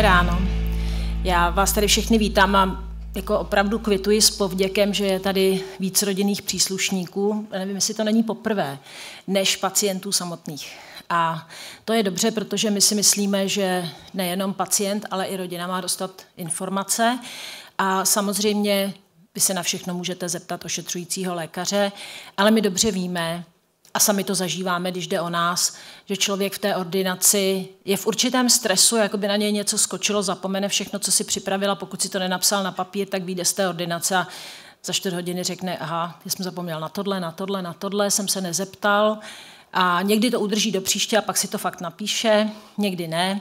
Dobré ráno. Já vás tady všechny vítám a jako opravdu kvituji s povděkem, že je tady víc rodinných příslušníků. Nevím, jestli to není poprvé, než pacientů samotných. A to je dobře, protože my si myslíme, že nejenom pacient, ale i rodina má dostat informace. A samozřejmě vy se na všechno můžete zeptat ošetřujícího lékaře, ale my dobře víme, a sami to zažíváme, když jde o nás, že člověk v té ordinaci je v určitém stresu, jako by na něj něco skočilo, zapomene všechno, co si připravila, pokud si to nenapsal na papír, tak vyjde z té ordinace a za čtvrt hodiny řekne, aha, já jsem zapomněl na tohle, na tohle, na tohle, jsem se nezeptal. A někdy to udrží do příště a pak si to fakt napíše, někdy ne.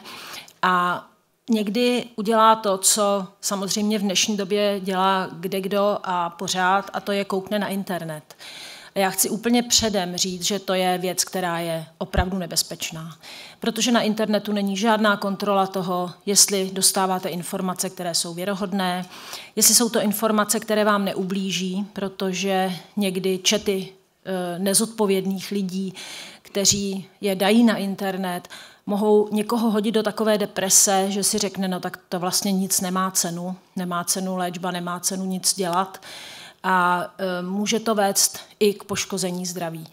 A někdy udělá to, co samozřejmě v dnešní době dělá kde kdo a pořád, a to je koukne na internet. A já chci úplně předem říct, že to je věc, která je opravdu nebezpečná. Protože na internetu není žádná kontrola toho, jestli dostáváte informace, které jsou věrohodné, jestli jsou to informace, které vám neublíží, protože někdy čety eh, nezodpovědných lidí, kteří je dají na internet, mohou někoho hodit do takové deprese, že si řekne, no tak to vlastně nic nemá cenu, nemá cenu léčba, nemá cenu nic dělat. Uh, a e, může to vést i k poškození zdraví.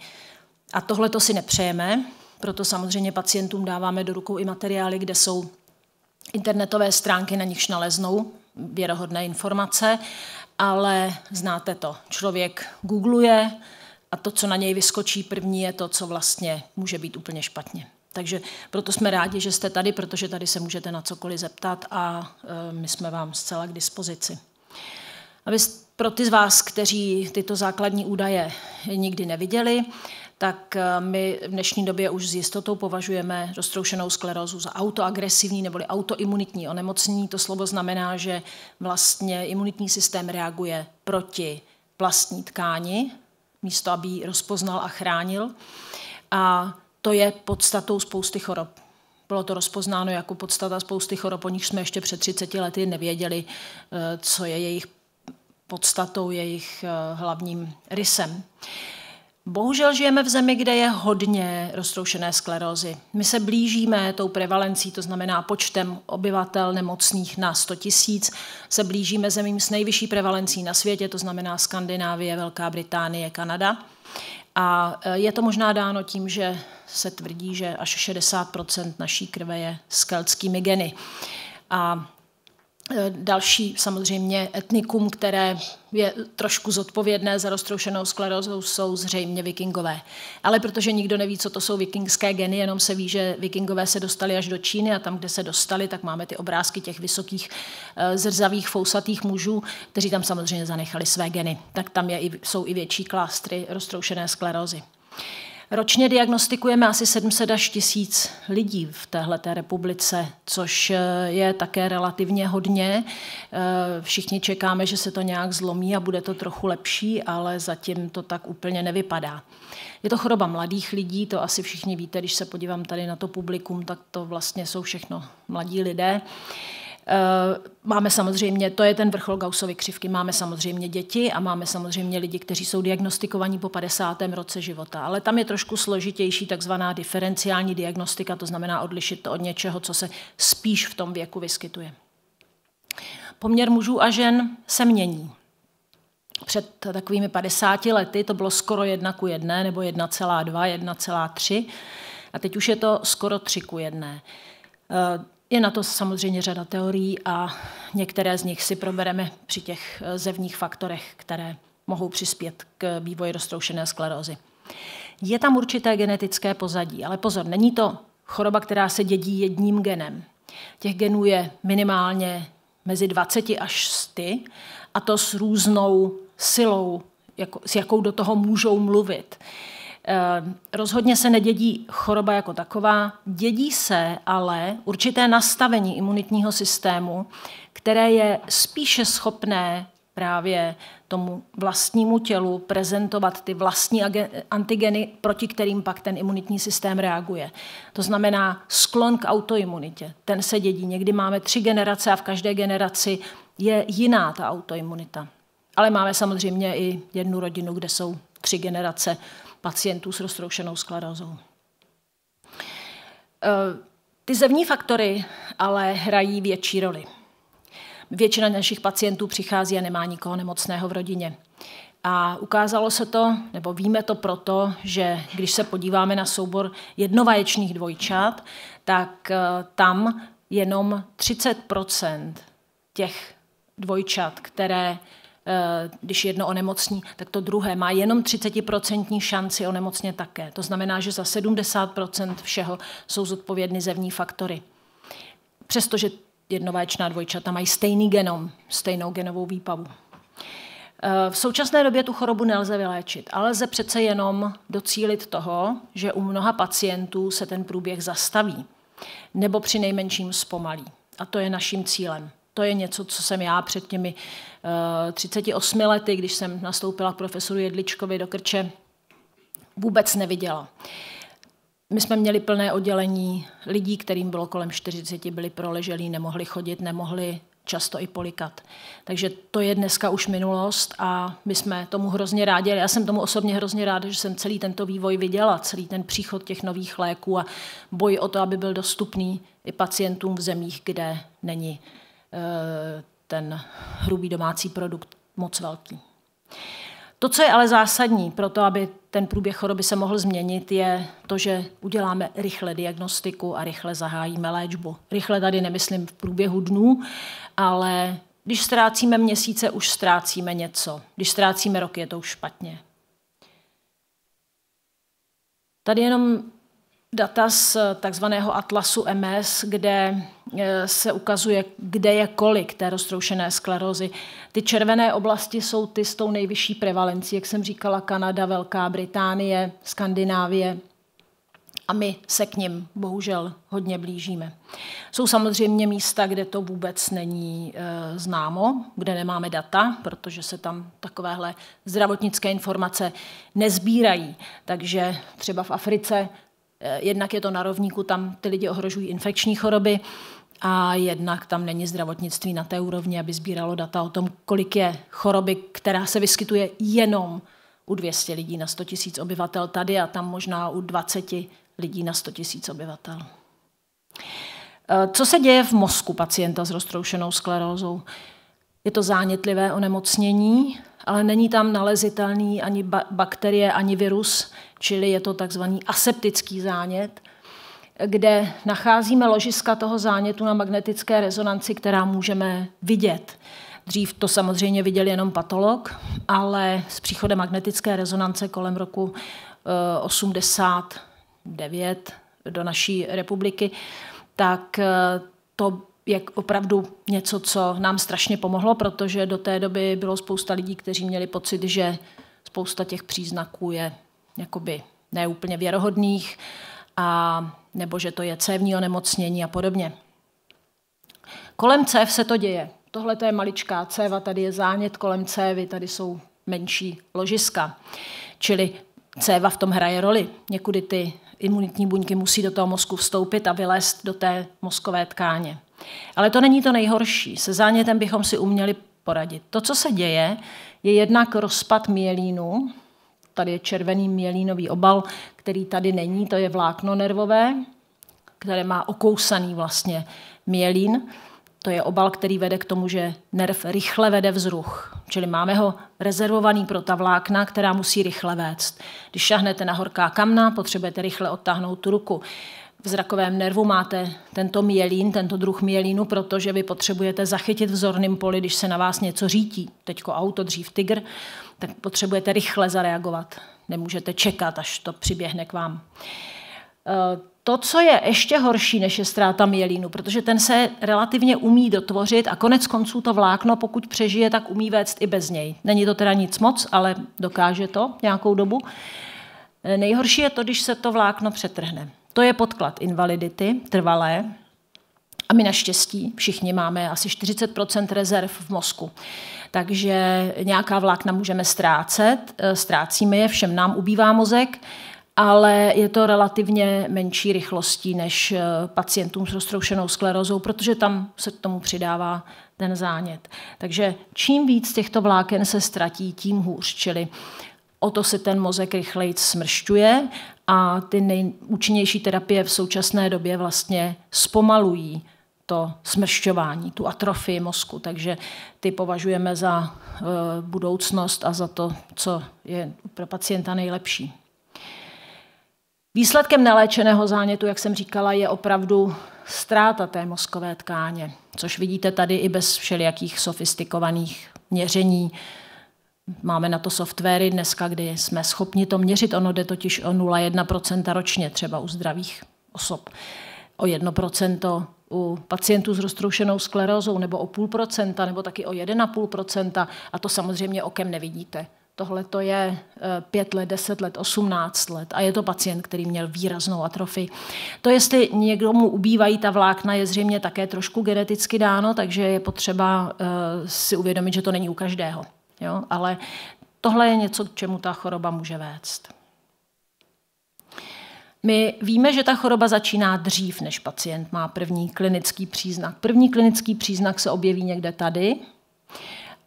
A tohle to si nepřejeme, proto samozřejmě pacientům dáváme do rukou i materiály, kde jsou internetové stránky, na nichž naleznou věrohodné informace, ale znáte to, člověk googluje a to, co na něj vyskočí první, je to, co vlastně může být úplně špatně. Takže proto jsme rádi, že jste tady, protože tady se můžete na cokoliv zeptat a e, my jsme vám zcela k dispozici. Abyste pro ty z vás, kteří tyto základní údaje nikdy neviděli, tak eh, my v dnešní době už s jistotou považujeme roztroušenou sklerózu za autoagresivní neboli autoimunitní onemocnění. To slovo znamená, že vlastně imunitní systém reaguje proti vlastní tkáni, místo aby ji rozpoznal a chránil. A to je podstatou spousty chorob. Bylo to rozpoznáno jako podstata spousty chorob, o nich jsme ještě před 30 lety nevěděli, eh, co je jejich podstatou, jejich eh, hlavním rysem. Bohužel žijeme v zemi, kde je hodně roztroušené sklerózy. My se blížíme tou prevalencí, to znamená počtem obyvatel nemocných na 100 tisíc, se blížíme zemím s nejvyšší prevalencí na světě, to znamená Skandinávie, Velká Británie, Kanada. A eh, je to možná dáno tím, že se tvrdí, že až 60 naší krve je s keltskými geny. A Eh, další samozřejmě etnikum, které je trošku zodpovědné za roztroušenou sklerózou, jsou zřejmě vikingové. Ale protože nikdo neví, co to jsou vikingské geny, jenom se ví, že vikingové se dostali až do Číny a tam, kde se dostali, tak máme ty obrázky těch vysokých eh, zrzavých fousatých mužů, kteří tam samozřejmě zanechali své geny. Tak tam je, jsou i větší klástry roztroušené sklerózy. Ročně diagnostikujeme asi 700 až 1000 lidí v téhle republice, což eh, je také relativně hodně. Eh, všichni čekáme, že se to nějak zlomí a bude to trochu lepší, ale zatím to tak úplně nevypadá. Je to choroba mladých lidí, to asi všichni víte, když se podívám tady na to publikum, tak to vlastně jsou všechno mladí lidé. Eh, máme samozřejmě, to je ten vrchol Gaussovy křivky, máme samozřejmě děti a máme samozřejmě lidi, kteří jsou diagnostikovaní po 50. roce života, ale tam je trošku složitější takzvaná diferenciální diagnostika, to znamená odlišit to od něčeho, co se spíš v tom věku vyskytuje. Poměr mužů a žen se mění. Před takovými 50 lety to bylo skoro 1 ku 1 nebo 1,2, 1,3 a teď už je to skoro 3 ku 1. Je na to samozřejmě řada teorií a některé z nich si probereme při těch eh, zevních faktorech, které mohou přispět k vývoji roztroušené sklerózy. Je tam určité genetické pozadí, ale pozor, není to choroba, která se dědí jedním genem. Těch genů je minimálně mezi 20 až 100 a to s různou silou, jako, s jakou do toho můžou mluvit. Eh, rozhodně se nedědí choroba jako taková, dědí se ale určité nastavení imunitního systému, které je spíše schopné právě tomu vlastnímu tělu prezentovat ty vlastní antigeny, proti kterým pak ten imunitní systém reaguje. To znamená sklon k autoimunitě. Ten se dědí. Někdy máme tři generace a v každé generaci je jiná ta autoimunita. Ale máme samozřejmě i jednu rodinu, kde jsou tři generace pacientů s roztroušenou sklerózou. Eh, ty zevní faktory ale hrají větší roli. Většina našich pacientů přichází a nemá nikoho nemocného v rodině. A ukázalo se to, nebo víme to proto, že když se podíváme na soubor jednovaječných dvojčat, tak eh, tam jenom 30 těch dvojčat, které Eh, když jedno onemocní, tak to druhé má jenom 30% šanci onemocně také. To znamená, že za 70% všeho jsou zodpovědny zevní faktory. Přestože jednováčná dvojčata mají stejný genom, stejnou genovou výpavu. Eh, v současné době tu chorobu nelze vyléčit, ale lze přece jenom docílit toho, že u mnoha pacientů se ten průběh zastaví nebo při nejmenším zpomalí. A to je naším cílem to je něco, co jsem já před těmi uh, eh, 38 lety, když jsem nastoupila k profesoru Jedličkovi do Krče, vůbec neviděla. My jsme měli plné oddělení lidí, kterým bylo kolem 40, byli proleželí, nemohli chodit, nemohli často i polikat. Takže to je dneska už minulost a my jsme tomu hrozně rádi. Já jsem tomu osobně hrozně ráda, že jsem celý tento vývoj viděla, celý ten příchod těch nových léků a boj o to, aby byl dostupný i pacientům v zemích, kde není ten hrubý domácí produkt moc velký. To, co je ale zásadní pro to, aby ten průběh choroby se mohl změnit, je to, že uděláme rychle diagnostiku a rychle zahájíme léčbu. Rychle tady nemyslím v průběhu dnů, ale když ztrácíme měsíce, už ztrácíme něco. Když ztrácíme roky, je to už špatně. Tady jenom data z eh, takzvaného atlasu MS, kde eh, se ukazuje, kde je kolik té roztroušené sklerózy. Ty červené oblasti jsou ty s tou nejvyšší prevalencí, jak jsem říkala, Kanada, Velká Británie, Skandinávie, a my se k ním bohužel hodně blížíme. Jsou samozřejmě místa, kde to vůbec není e, známo, kde nemáme data, protože se tam takovéhle zdravotnické informace nezbírají. Takže třeba v Africe Eh, jednak je to na rovníku, tam ty lidi ohrožují infekční choroby a jednak tam není zdravotnictví na té úrovni, aby sbíralo data o tom, kolik je choroby, která se vyskytuje jenom u 200 lidí na 100 tisíc obyvatel tady a tam možná u 20 lidí na 100 tisíc obyvatel. Eh, co se děje v mozku pacienta s roztroušenou sklerózou? Je to zánětlivé onemocnění, ale není tam nalezitelný ani bakterie, ani virus, čili je to takzvaný aseptický zánět, kde nacházíme ložiska toho zánětu na magnetické rezonanci, která můžeme vidět. Dřív to samozřejmě viděl jenom patolog, ale s příchodem magnetické rezonance kolem roku 89 eh, do naší republiky, tak eh, to je opravdu něco, co nám strašně pomohlo, protože do té doby bylo spousta lidí, kteří měli pocit, že spousta těch příznaků je jakoby neúplně věrohodných a nebo že to je cévní onemocnění a podobně. Kolem cév se to děje. Tohle to je maličká céva, tady je zánět kolem cévy, tady jsou menší ložiska. Čili céva v tom hraje roli. Někudy ty imunitní buňky musí do toho mozku vstoupit a vylézt do té mozkové tkáně. Ale to není to nejhorší. Se zánětem bychom si uměli poradit. To, co se děje, je jednak rozpad mělínu. Tady je červený mělínový obal, který tady není, to je vlákno nervové, které má okousaný vlastně mělín. To je obal, který vede k tomu, že nerv rychle vede vzruch. Čili máme ho rezervovaný pro ta vlákna, která musí rychle vést. Když šahnete na horká kamna, potřebujete rychle odtáhnout tu ruku. V zrakovém nervu máte tento mělín, tento druh mělínu, protože vy potřebujete zachytit v zorným poli, když se na vás něco řítí. Teďko auto, dřív tygr, tak potřebujete rychle zareagovat. Nemůžete čekat, až to přiběhne k vám. To, co je ještě horší, než je ztráta mělínu, protože ten se relativně umí dotvořit a konec konců to vlákno, pokud přežije, tak umí vést i bez něj. Není to teda nic moc, ale dokáže to nějakou dobu. Nejhorší je to, když se to vlákno přetrhne. To je podklad invalidity, trvalé. A my naštěstí všichni máme asi 40 rezerv v mozku. Takže nějaká vlákna můžeme ztrácet, ztrácíme je, všem nám ubývá mozek ale je to relativně menší rychlostí než eh, pacientům s roztroušenou sklerozou, protože tam se k tomu přidává ten zánět. Takže čím víc těchto vláken se ztratí, tím hůř. Čili o to se ten mozek rychleji smršťuje a ty nejúčinnější terapie v současné době vlastně zpomalují to smršťování, tu atrofii mozku. Takže ty považujeme za eh, budoucnost a za to, co je pro pacienta nejlepší. Výsledkem neléčeného zánětu, jak jsem říkala, je opravdu ztráta té mozkové tkáně, což vidíte tady i bez všelijakých sofistikovaných měření. Máme na to softwary dneska, kdy jsme schopni to měřit. Ono jde totiž o 0,1% ročně třeba u zdravých osob. O 1% u pacientů s roztroušenou sklerózou, nebo o půl procenta, nebo taky o 1,5%. A to samozřejmě okem nevidíte. Tohle to je 5 eh, let, 10 let, 18 let a je to pacient, který měl výraznou atrofii. To, jestli někomu ubývají ta vlákna, je zřejmě také trošku geneticky dáno, takže je potřeba eh, si uvědomit, že to není u každého. Jo? Ale tohle je něco, k čemu ta choroba může vést. My víme, že ta choroba začíná dřív, než pacient má první klinický příznak. První klinický příznak se objeví někde tady,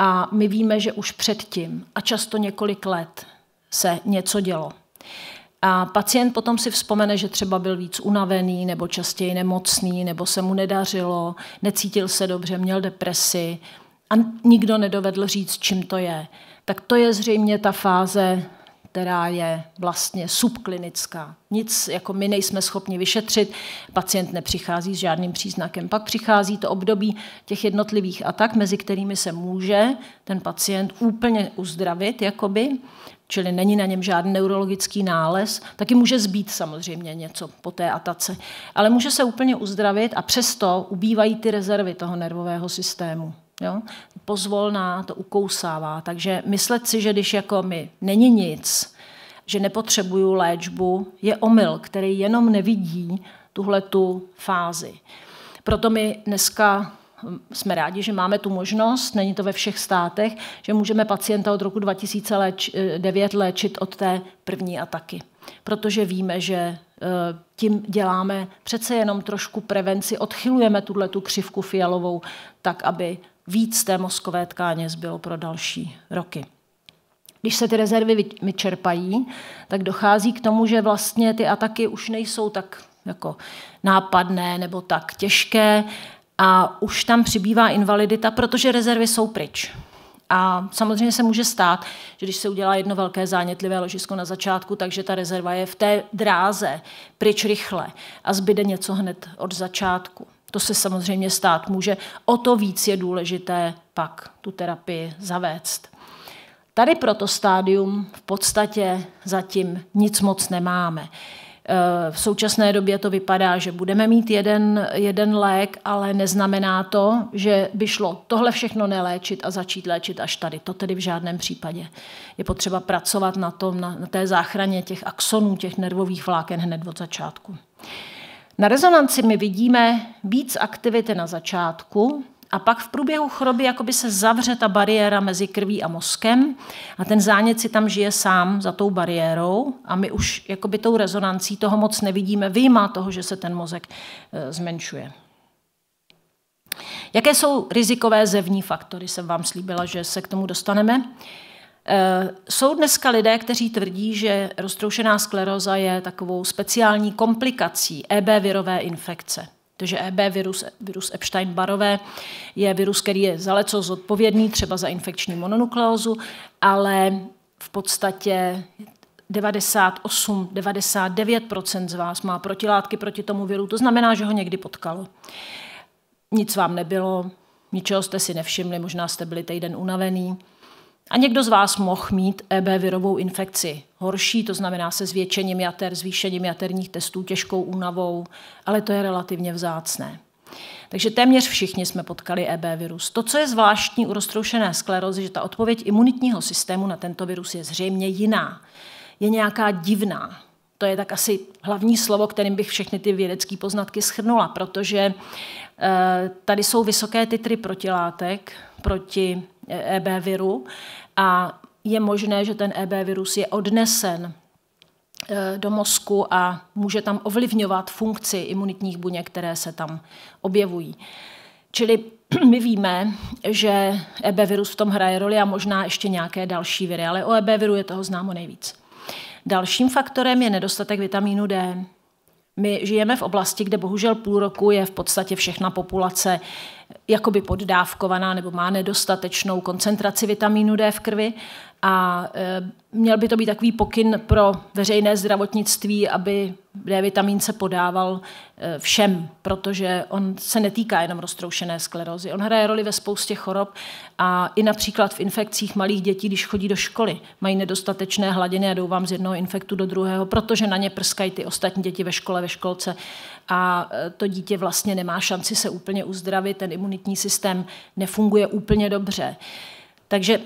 a my víme, že už předtím a často několik let se něco dělo. A pacient potom si vzpomene, že třeba byl víc unavený nebo častěji nemocný, nebo se mu nedařilo, necítil se dobře, měl depresi a nikdo nedovedl říct, čím to je. Tak to je zřejmě ta fáze která je vlastně subklinická. Nic, jako my nejsme schopni vyšetřit, pacient nepřichází s žádným příznakem. Pak přichází to období těch jednotlivých atak, mezi kterými se může ten pacient úplně uzdravit, jakoby, čili není na něm žádný neurologický nález, taky může zbýt samozřejmě něco po té atace. Ale může se úplně uzdravit a přesto ubývají ty rezervy toho nervového systému. Jo? Pozvolná to ukousává. Takže myslet si, že když jako mi není nic, že nepotřebuju léčbu, je omyl, který jenom nevidí tuhle tu fázi. Proto my dneska hm, jsme rádi, že máme tu možnost, není to ve všech státech, že můžeme pacienta od roku 2009 eh, léčit od té první ataky. Protože víme, že eh, tím děláme přece jenom trošku prevenci, odchylujeme tuhle tu křivku fialovou tak, aby víc té mozkové tkáně zbylo pro další roky. Když se ty rezervy vyčerpají, tak dochází k tomu, že vlastně ty ataky už nejsou tak jako nápadné nebo tak těžké a už tam přibývá invalidita, protože rezervy jsou pryč. A samozřejmě se může stát, že když se udělá jedno velké zánětlivé ložisko na začátku, takže ta rezerva je v té dráze pryč rychle a zbyde něco hned od začátku. To se samozřejmě stát může. O to víc je důležité pak tu terapii zavést. Tady proto stádium v podstatě zatím nic moc nemáme. Eh, v současné době to vypadá, že budeme mít jeden, jeden lék, ale neznamená to, že by šlo tohle všechno neléčit a začít léčit až tady. To tedy v žádném případě. Je potřeba pracovat na tom, na, té záchraně těch axonů, těch nervových vláken hned od začátku. Uh, na rezonanci my vidíme víc aktivity na začátku, a pak v průběhu choroby jakoby se zavře ta bariéra mezi krví a mozkem a ten zánět si tam žije sám za tou bariérou a my už jakoby tou rezonancí toho moc nevidíme, výjima toho, že se ten mozek e, zmenšuje. Jaké jsou rizikové zevní faktory? Jsem vám slíbila, že se k tomu dostaneme. Eh, jsou dneska lidé, kteří tvrdí, že roztroušená skleroza je takovou speciální komplikací EB virové infekce. Takže EB virus, virus Epstein-Barové je virus, který je za leco zodpovědný, třeba za infekční mononukleózu, ale v podstatě 98-99 z vás má protilátky proti tomu viru. To znamená, že ho někdy potkalo. Nic vám nebylo, ničeho jste si nevšimli, možná jste byli týden unavený a někdo z vás mohl mít EB virovou infekci. Horší, to znamená se zvětšením jater, zvýšením jaterních testů, těžkou únavou, ale to je relativně vzácné. Takže téměř všichni jsme potkali EB virus. To, co je zvláštní u roztroušené sklerozy, že ta odpověď imunitního systému na tento virus je zřejmě jiná. Je nějaká divná. To je tak asi hlavní slovo, kterým bych všechny ty vědecké poznatky schrnula, protože eh, tady jsou vysoké titry protilátek proti EB eh, e viru a je možné, že ten EB virus je odnesen eh, do mozku a může tam ovlivňovat funkci imunitních buněk, které se tam objevují. Čili my víme, že EB virus v tom hraje roli a možná ještě nějaké další viry, ale o EB viru je toho známo nejvíc. Dalším faktorem je nedostatek vitamínu D. My žijeme v oblasti, kde bohužel půl roku je v podstatě všechna populace jakoby poddávkovaná nebo má nedostatečnou koncentraci vitamínu D v krvi a e, měl by to být takový pokyn pro veřejné zdravotnictví, aby D-vitamin se podával e, všem, protože on se netýká jenom roztroušené sklerózy. On hraje roli ve spoustě chorob a i například v infekcích malých dětí, když chodí do školy, mají nedostatečné hladiny a jdou vám z jednoho infektu do druhého, protože na ně prskají ty ostatní děti ve škole, ve školce a e, to dítě vlastně nemá šanci se úplně uzdravit, ten imunitní systém nefunguje úplně dobře. Takže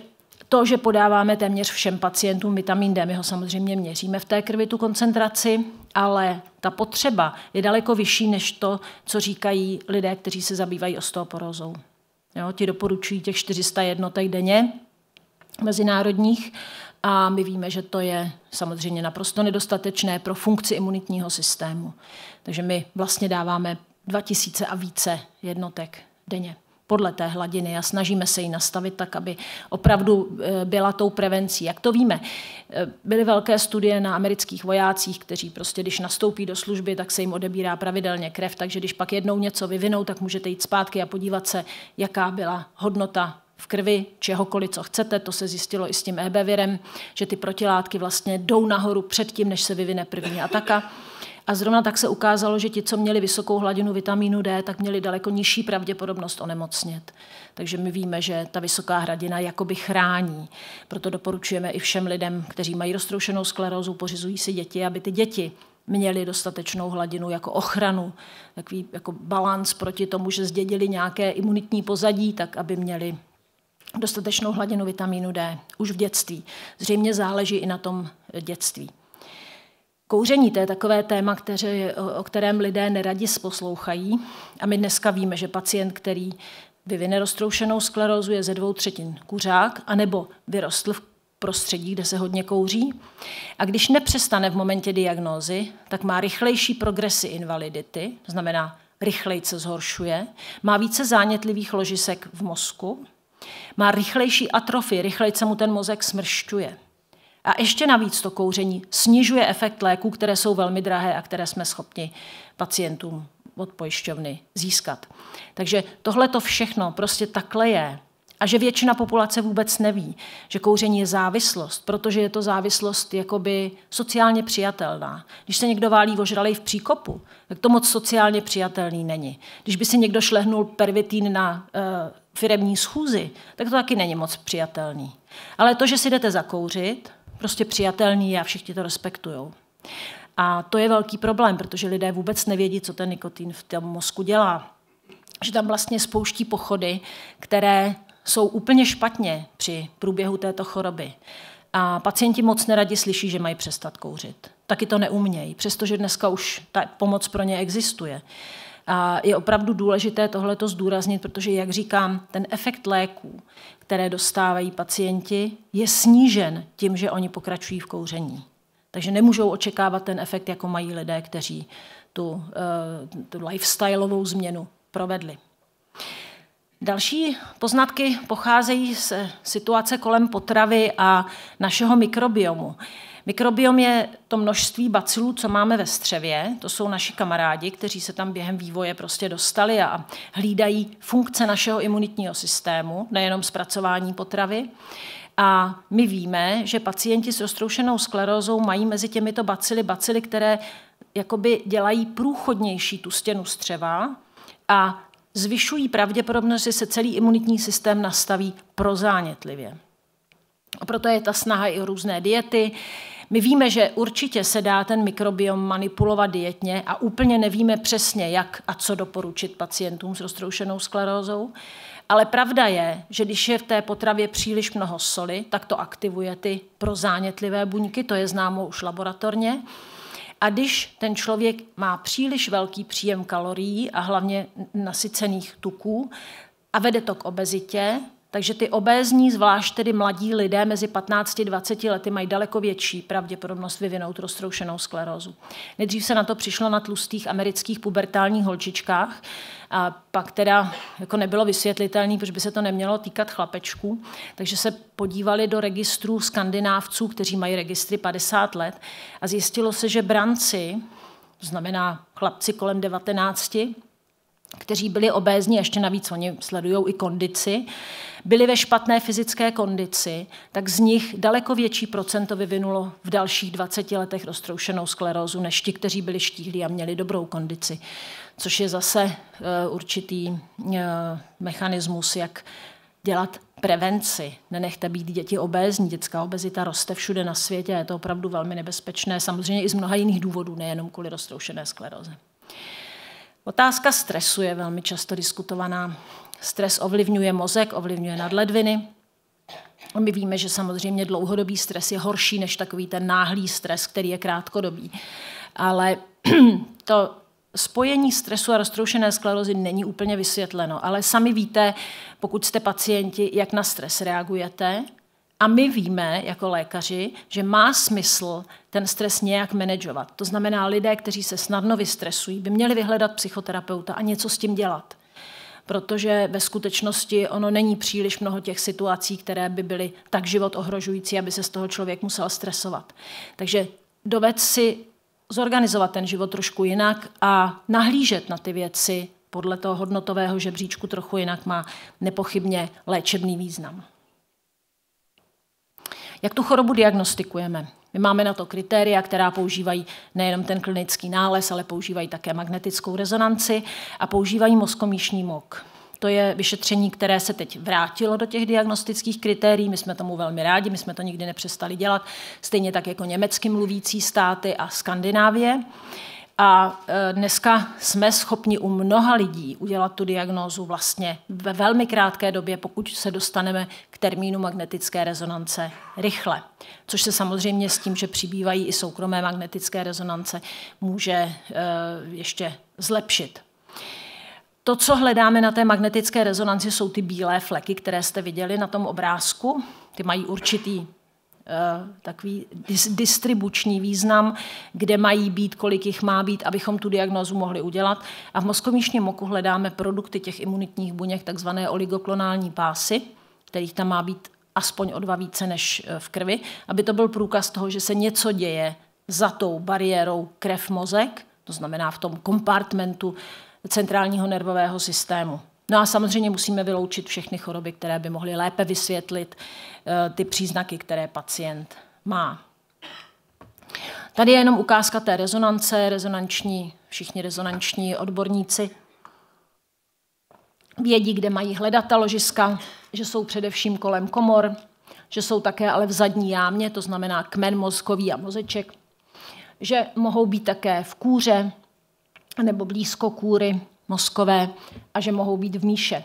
to, že podáváme téměř všem pacientům vitamin D, my ho samozřejmě měříme v té krvi tu koncentraci, ale ta potřeba je daleko vyšší než to, co říkají lidé, kteří se zabývají osteoporózou. Jo, ti doporučují těch 400 jednotek denně mezinárodních a my víme, že to je samozřejmě naprosto nedostatečné pro funkci imunitního systému. Takže my vlastně dáváme 2000 a více jednotek denně podle té hladiny a snažíme se ji nastavit tak, aby opravdu eh, byla tou prevencí. Jak to víme? Eh, byly velké studie na amerických vojácích, kteří prostě, když nastoupí do služby, tak se jim odebírá pravidelně krev, takže když pak jednou něco vyvinou, tak můžete jít zpátky a podívat se, jaká byla hodnota v krvi čehokoliv, co chcete. To se zjistilo i s tím EB virem, že ty protilátky vlastně jdou nahoru předtím, než se vyvine první ataka. A zrovna tak se ukázalo, že ti, co měli vysokou hladinu vitamínu D, tak měli daleko nižší pravděpodobnost onemocnět. Takže my víme, že ta vysoká hradina jakoby chrání. Proto doporučujeme i všem lidem, kteří mají roztroušenou sklerózu, pořizují si děti, aby ty děti měli dostatečnou hladinu jako ochranu, takový jako balans proti tomu, že zdědili nějaké imunitní pozadí, tak aby měli dostatečnou hladinu vitamínu D už v dětství. Zřejmě záleží i na tom dětství. Kouření to je takové téma, které, o kterém lidé neradi poslouchají. A my dneska víme, že pacient, který vyvine roztroušenou sklerózu, je ze dvou třetin kuřák, anebo vyrostl v prostředí, kde se hodně kouří. A když nepřestane v momentě diagnózy, tak má rychlejší progresy invalidity, to znamená rychleji se zhoršuje, má více zánětlivých ložisek v mozku, má rychlejší atrofy, rychleji se mu ten mozek smršťuje. A ještě navíc to kouření snižuje efekt léků, které jsou velmi drahé a které jsme schopni pacientům od pojišťovny získat. Takže tohle to všechno prostě takhle je. A že většina populace vůbec neví, že kouření je závislost, protože je to závislost jakoby sociálně přijatelná. Když se někdo válí ožralej v příkopu, tak to moc sociálně přijatelný není. Když by si někdo šlehnul pervitín na e, firemní schůzi, tak to taky není moc přijatelný. Ale to, že si jdete zakouřit, prostě přijatelný a všichni to respektují. A to je velký problém, protože lidé vůbec nevědí, co ten nikotin v tom mozku dělá. Že tam vlastně spouští pochody, které jsou úplně špatně při průběhu této choroby. A pacienti moc neradi slyší, že mají přestat kouřit. Taky to neumějí, přestože dneska už ta pomoc pro ně existuje. A je opravdu důležité tohleto zdůraznit, protože, jak říkám, ten efekt léků které dostávají pacienti, je snížen tím, že oni pokračují v kouření. Takže nemůžou očekávat ten efekt, jako mají lidé, kteří tu, eh, tu lifestyleovou změnu provedli. Další poznatky pocházejí z situace kolem potravy a našeho mikrobiomu. Mikrobiom je to množství bacilů, co máme ve střevě. To jsou naši kamarádi, kteří se tam během vývoje prostě dostali a hlídají funkce našeho imunitního systému, nejenom zpracování potravy. A my víme, že pacienti s roztroušenou sklerózou mají mezi těmito bacily bacily, které jakoby dělají průchodnější tu stěnu střeva a zvyšují pravděpodobnost, že se celý imunitní systém nastaví prozánětlivě. Proto je ta snaha i o různé diety, my víme, že určitě se dá ten mikrobiom manipulovat dietně a úplně nevíme přesně, jak a co doporučit pacientům s roztroušenou sklerózou. Ale pravda je, že když je v té potravě příliš mnoho soli, tak to aktivuje ty prozánětlivé buňky, to je známo už laboratorně. A když ten člověk má příliš velký příjem kalorií a hlavně nasycených tuků a vede to k obezitě, takže ty obézní, zvlášť tedy mladí lidé mezi 15 a 20 lety, mají daleko větší pravděpodobnost vyvinout roztroušenou sklerózu. Nejdřív se na to přišlo na tlustých amerických pubertálních holčičkách, a pak teda jako nebylo vysvětlitelné, protože by se to nemělo týkat chlapečků, takže se podívali do registrů skandinávců, kteří mají registry 50 let a zjistilo se, že branci, to znamená chlapci kolem 19, kteří byli obézní, ještě navíc oni sledují i kondici, byli ve špatné fyzické kondici, tak z nich daleko větší procento vyvinulo v dalších 20 letech roztroušenou sklerózu, než ti, kteří byli štíhlí a měli dobrou kondici. Což je zase uh, určitý uh, mechanismus, jak dělat prevenci. Nenechte být děti obézní. Dětská obezita roste všude na světě a je to opravdu velmi nebezpečné, samozřejmě i z mnoha jiných důvodů, nejenom kvůli roztroušené skleróze. Otázka stresu je velmi často diskutovaná. Stres ovlivňuje mozek, ovlivňuje nadledviny. My víme, že samozřejmě dlouhodobý stres je horší než takový ten náhlý stres, který je krátkodobý. Ale to spojení stresu a roztroušené sklerozy není úplně vysvětleno, ale sami víte, pokud jste pacienti, jak na stres reagujete a my víme jako lékaři, že má smysl ten stres nějak manažovat. To znamená, lidé, kteří se snadno vystresují, by měli vyhledat psychoterapeuta a něco s tím dělat. Protože ve skutečnosti ono není příliš mnoho těch situací, které by byly tak život ohrožující, aby se z toho člověk musel stresovat. Takže doved si zorganizovat ten život trošku jinak a nahlížet na ty věci podle toho hodnotového žebříčku trochu jinak má nepochybně léčebný význam. Jak tu chorobu diagnostikujeme? My máme na to kritéria, která používají nejenom ten klinický nález, ale používají také magnetickou rezonanci a používají mozkomíšní mok. To je vyšetření, které se teď vrátilo do těch diagnostických kritérií. My jsme tomu velmi rádi, my jsme to nikdy nepřestali dělat, stejně tak jako německy mluvící státy a Skandinávie. A e, dneska jsme schopni u mnoha lidí udělat tu diagnózu vlastně ve velmi krátké době, pokud se dostaneme k termínu magnetické rezonance rychle. Což se samozřejmě s tím, že přibývají i soukromé magnetické rezonance, může e, ještě zlepšit. To, co hledáme na té magnetické rezonanci, jsou ty bílé fleky, které jste viděli na tom obrázku. Ty mají určitý Eh, takový dis- distribuční význam, kde mají být, kolik jich má být, abychom tu diagnózu mohli udělat. A v mozkomíšním moku hledáme produkty těch imunitních buněk, takzvané oligoklonální pásy, kterých tam má být aspoň o dva více než eh, v krvi, aby to byl průkaz toho, že se něco děje za tou bariérou krev-mozek, to znamená v tom kompartmentu centrálního nervového systému. No a samozřejmě musíme vyloučit všechny choroby, které by mohly lépe vysvětlit eh, ty příznaky, které pacient má. Tady je jenom ukázka té rezonance, rezonanční, všichni rezonanční odborníci vědí, kde mají hledat ta ložiska, že jsou především kolem komor, že jsou také ale v zadní jámě, to znamená kmen mozkový a mozeček, že mohou být také v kůře nebo blízko kůry, mozkové a že mohou být v míše.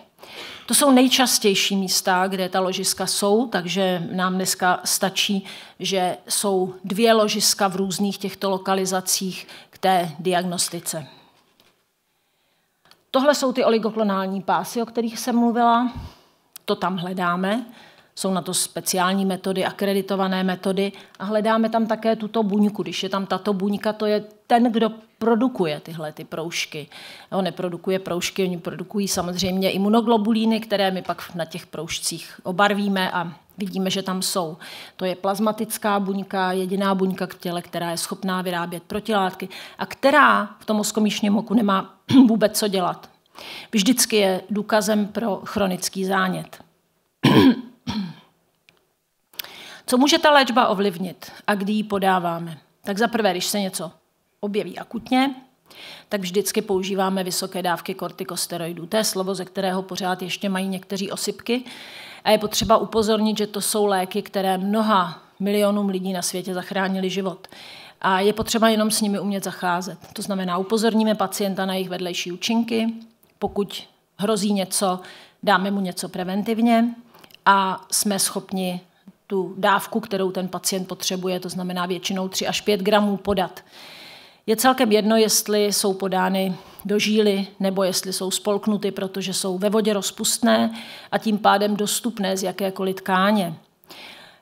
To jsou nejčastější místa, kde ta ložiska jsou, takže nám dneska stačí, že jsou dvě ložiska v různých těchto lokalizacích k té diagnostice. Tohle jsou ty oligoklonální pásy, o kterých jsem mluvila. To tam hledáme. Jsou na to speciální metody, akreditované metody a hledáme tam také tuto buňku. Když je tam tato buňka, to je ten, kdo produkuje tyhle ty proužky. On neprodukuje proužky, oni produkují samozřejmě imunoglobulíny, které my pak na těch proužcích obarvíme a vidíme, že tam jsou. To je plazmatická buňka, jediná buňka k těle, která je schopná vyrábět protilátky a která v tom mozkomíšním moku nemá vůbec co dělat. Vždycky je důkazem pro chronický zánět. Co může ta léčba ovlivnit a kdy ji podáváme? Tak za prvé, když se něco objeví akutně, tak vždycky používáme vysoké dávky kortikosteroidů. To je slovo, ze kterého pořád ještě mají někteří osypky. A je potřeba upozornit, že to jsou léky, které mnoha milionům lidí na světě zachránili život. A je potřeba jenom s nimi umět zacházet. To znamená, upozorníme pacienta na jejich vedlejší účinky, pokud hrozí něco, dáme mu něco preventivně a jsme schopni tu dávku, kterou ten pacient potřebuje, to znamená většinou 3 až 5 gramů podat. Je celkem jedno, jestli jsou podány do žíly nebo jestli jsou spolknuty, protože jsou ve vodě rozpustné a tím pádem dostupné z jakékoliv tkáně.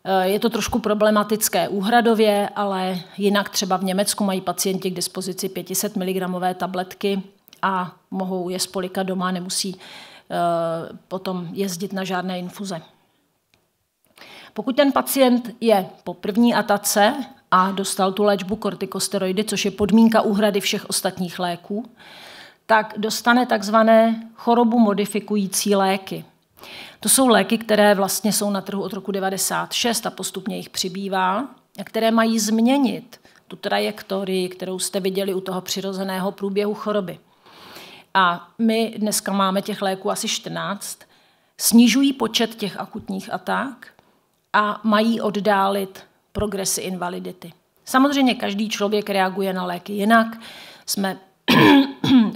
Eh, je to trošku problematické úhradově, ale jinak třeba v Německu mají pacienti k dispozici 500 mg tabletky a mohou je spolikat doma, nemusí eh, potom jezdit na žádné infuze. Pokud ten pacient je po první atace a dostal tu léčbu kortikosteroidy, což je podmínka úhrady všech ostatních léků, tak dostane takzvané chorobu modifikující léky. To jsou léky, které vlastně jsou na trhu od roku 96 a postupně jich přibývá, a které mají změnit tu trajektorii, kterou jste viděli u toho přirozeného průběhu choroby. A my dneska máme těch léků asi 14, snižují počet těch akutních atak, a mají oddálit progresy invalidity. Samozřejmě každý člověk reaguje na léky jinak, jsme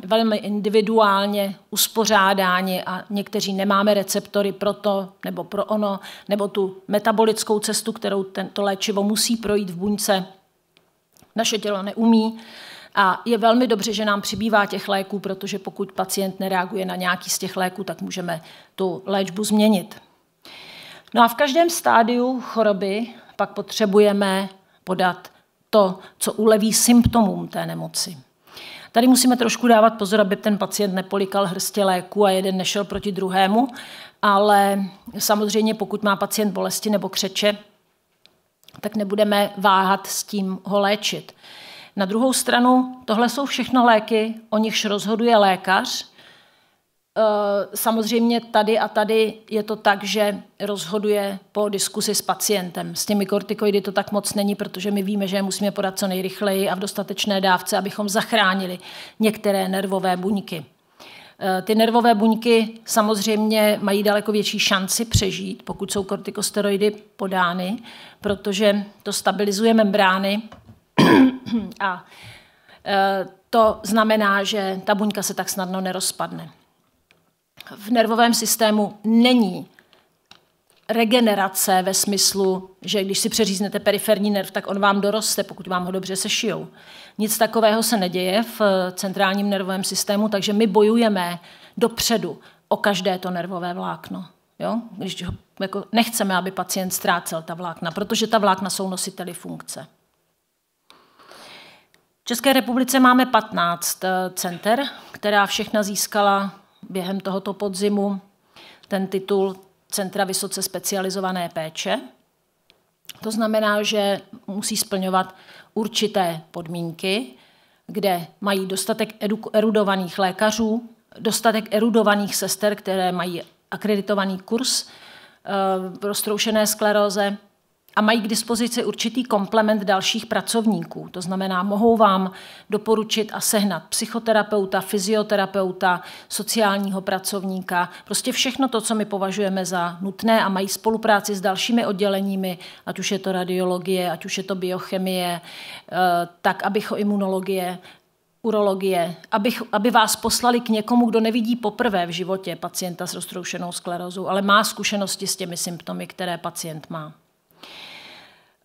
velmi individuálně uspořádáni a někteří nemáme receptory pro to nebo pro ono, nebo tu metabolickou cestu, kterou tento léčivo musí projít v buňce, naše tělo neumí. A je velmi dobře, že nám přibývá těch léků, protože pokud pacient nereaguje na nějaký z těch léků, tak můžeme tu léčbu změnit. No a v každém stádiu choroby pak potřebujeme podat to, co uleví symptomům té nemoci. Tady musíme trošku dávat pozor, aby ten pacient nepolikal hrstě léku a jeden nešel proti druhému, ale samozřejmě pokud má pacient bolesti nebo křeče, tak nebudeme váhat s tím ho léčit. Na druhou stranu, tohle jsou všechno léky, o nichž rozhoduje lékař Eh, samozřejmě tady a tady je to tak, že rozhoduje po diskusi s pacientem. S těmi kortikoidy to tak moc není, protože my víme, že je musíme podat co nejrychleji a v dostatečné dávce, abychom zachránili některé nervové buňky. Eh, ty nervové buňky samozřejmě mají daleko větší šanci přežít, pokud jsou kortikosteroidy podány, protože to stabilizuje membrány a eh, to znamená, že ta buňka se tak snadno nerozpadne v nervovém systému není regenerace ve smyslu, že když si přeříznete periferní nerv, tak on vám doroste, pokud vám ho dobře sešijou. Nic takového se neděje v eh, centrálním nervovém systému, takže my bojujeme dopředu o každé to nervové vlákno. Jo? Když ho, jako, nechceme, aby pacient ztrácel ta vlákna, protože ta vlákna jsou nositeli funkce. V České republice máme 15 eh, center, která všechna získala během tohoto podzimu ten titul Centra vysoce specializované péče. To znamená, že musí splňovat určité podmínky, kde mají dostatek erudovaných lékařů, dostatek erudovaných sester, které mají akreditovaný kurz v eh, roztroušené skleróze, a mají k dispozici určitý komplement dalších pracovníků. To znamená, mohou vám doporučit a sehnat psychoterapeuta, fyzioterapeuta, sociálního pracovníka, prostě všechno to, co my považujeme za nutné a mají spolupráci s dalšími odděleními, ať už je to radiologie, ať už je to biochemie, eh, tak imunologie, urologie, abych, aby vás poslali k někomu, kdo nevidí poprvé v životě pacienta s roztroušenou sklerózou, ale má zkušenosti s těmi symptomy, které pacient má.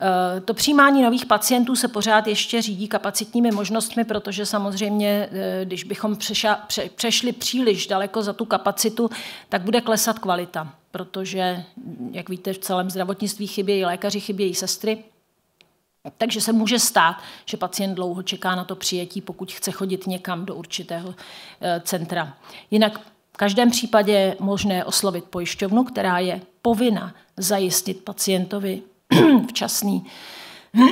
Eh, to přijímání nových pacientů se pořád ještě řídí kapacitními možnostmi, protože samozřejmě, eh, když bychom přešli příliš daleko za tu kapacitu, tak bude klesat kvalita, protože, jak víte, v celém zdravotnictví chybějí lékaři, chybějí sestry. Takže se může stát, že pacient dlouho čeká na to přijetí, pokud chce chodit někam do určitého eh, centra. Jinak v každém případě je možné oslovit pojišťovnu, která je povinna zajistit pacientovi včasný,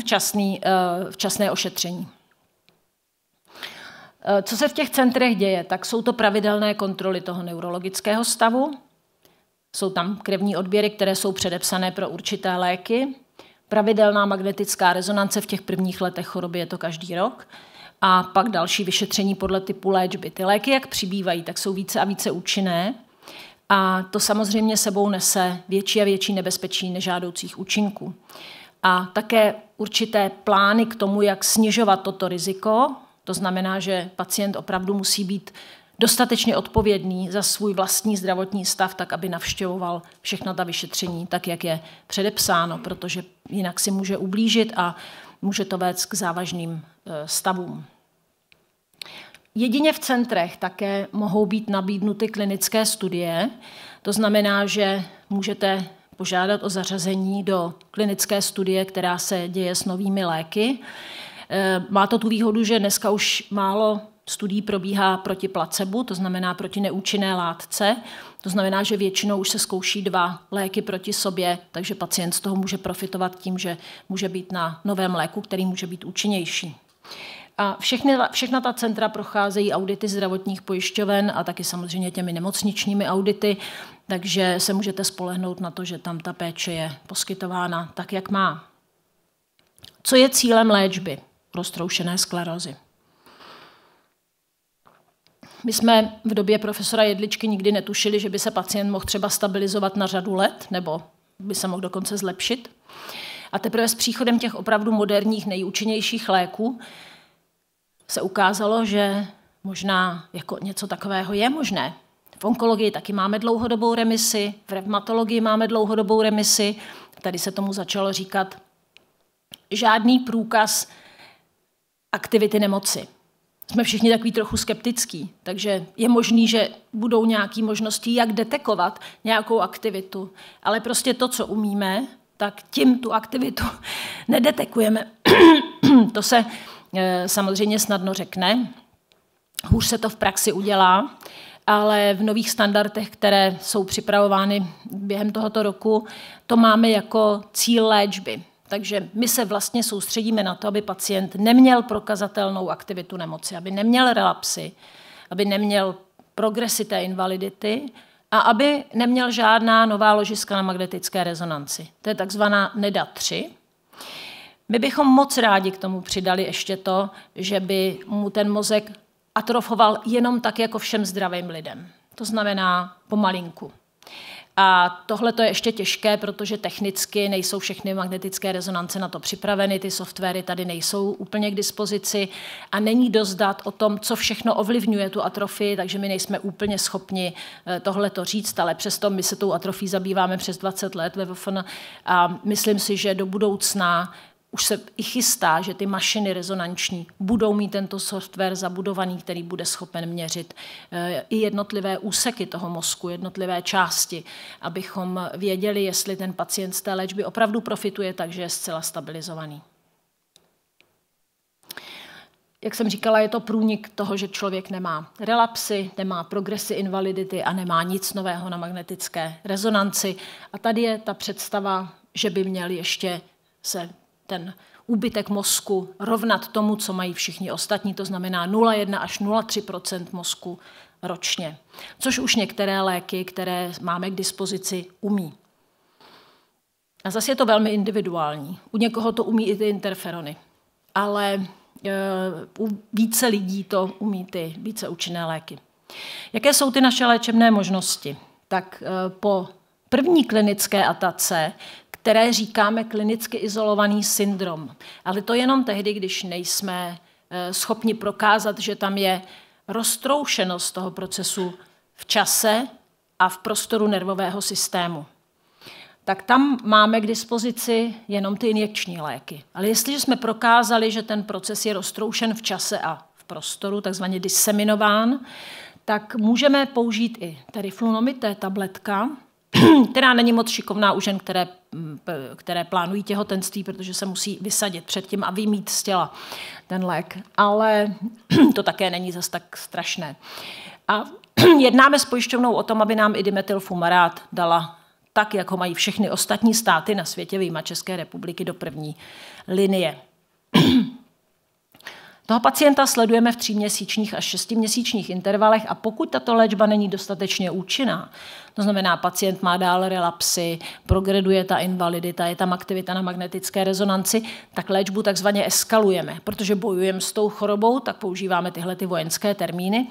včasný, eh, včasné ošetření. Eh, co se v těch centrech děje? Tak jsou to pravidelné kontroly toho neurologického stavu, jsou tam krevní odběry, které jsou předepsané pro určité léky, pravidelná magnetická rezonance v těch prvních letech choroby je to každý rok a pak další vyšetření podle typu léčby. Ty léky, jak přibývají, tak jsou více a více účinné a to samozřejmě sebou nese větší a větší nebezpečí nežádoucích účinků. A také určité plány k tomu, jak snižovat toto riziko. To znamená, že pacient opravdu musí být dostatečně odpovědný za svůj vlastní zdravotní stav, tak aby navštěvoval všechna ta vyšetření, tak jak je předepsáno, protože jinak si může ublížit a může to vést k závažným eh, stavům. Jedině v centrech také mohou být nabídnuty klinické studie, to znamená, že můžete požádat o zařazení do klinické studie, která se děje s novými léky. Eh, má to tu výhodu, že dneska už málo studií probíhá proti placebu, to znamená proti neúčinné látce. To znamená, že většinou už se zkouší dva léky proti sobě, takže pacient z toho může profitovat tím, že může být na novém léku, který může být účinnější. A všechny, všechna ta centra procházejí audity zdravotních pojišťoven a taky samozřejmě těmi nemocničními audity, takže se můžete spolehnout na to, že tam ta péče je poskytována tak, jak má. Co je cílem léčby roztroušené sklerozy? My jsme v době profesora Jedličky nikdy netušili, že by se pacient mohl třeba stabilizovat na řadu let, nebo by se mohl dokonce zlepšit. A teprve s příchodem těch opravdu moderních, nejúčinnějších léků se ukázalo, že možná jako něco takového je možné. V onkologii taky máme dlouhodobou remisi, v reumatologii máme dlouhodobou remisi, tady se tomu začalo říkat žádný průkaz aktivity nemoci. Jsme všichni takový trochu skeptický, takže je možný, že budou nějaké možnosti, jak detekovat nějakou aktivitu, ale prostě to, co umíme, tak tím tu aktivitu nedetekujeme. to se Eh, samozřejmě snadno řekne. Hůř se to v praxi udělá, ale v nových standardech, které jsou připravovány během tohoto roku, to máme jako cíl léčby. Takže my se vlastně soustředíme na to, aby pacient neměl prokazatelnou aktivitu nemoci, aby neměl relapsy, aby neměl progresy té invalidity a aby neměl žádná nová ložiska na magnetické rezonanci. To je takzvaná NEDA 3, my bychom moc rádi k tomu přidali ještě to, že by mu ten mozek atrofoval jenom tak jako všem zdravým lidem. To znamená pomalinku. A tohle to je ještě těžké, protože technicky nejsou všechny magnetické rezonance na to připraveny, ty softwary tady nejsou úplně k dispozici a není dost dat o tom, co všechno ovlivňuje tu atrofii, takže my nejsme úplně schopni eh, tohle to říct, ale přesto my se tou atrofí zabýváme přes 20 let ve VFN a myslím si, že do budoucna už se i chystá, že ty mašiny rezonanční budou mít tento software zabudovaný, který bude schopen měřit eh, i jednotlivé úseky toho mozku, jednotlivé části, abychom věděli, jestli ten pacient z té léčby opravdu profituje, takže je zcela stabilizovaný. Jak jsem říkala, je to průnik toho, že člověk nemá relapsy, nemá progresy invalidity a nemá nic nového na magnetické rezonanci. A tady je ta představa, že by měl ještě se ten úbytek mozku rovnat tomu, co mají všichni ostatní, to znamená 0,1 až 0,3 mozku ročně, což už některé léky, které máme k dispozici, umí. A zase je to velmi individuální. U někoho to umí i ty interferony, ale e, u více lidí to umí ty více účinné léky. Jaké jsou ty naše léčebné možnosti? Tak e, po první klinické atace které říkáme klinicky izolovaný syndrom. Ale to jenom tehdy, když nejsme eh, schopni prokázat, že tam je roztroušenost toho procesu v čase a v prostoru nervového systému. Tak tam máme k dispozici jenom ty injekční léky. Ale jestliže jsme prokázali, že ten proces je roztroušen v čase a v prostoru, takzvaně diseminován, tak můžeme použít i teriflunomid, to je tabletka, která není moc šikovná u žen, které které plánují těhotenství, protože se musí vysadit předtím a vymít z těla ten lék. Ale to také není zas tak strašné. A jednáme s pojišťovnou o tom, aby nám i dimetylfumarát dala tak, jako mají všechny ostatní státy na světě, výjima České republiky, do první linie. Toho pacienta sledujeme v tříměsíčních až šestiměsíčních intervalech a pokud tato léčba není dostatečně účinná, to znamená, pacient má dál relapsy, progreduje ta invalidita, je tam aktivita na magnetické rezonanci, tak léčbu takzvaně eskalujeme. Protože bojujeme s tou chorobou, tak používáme tyhle ty vojenské termíny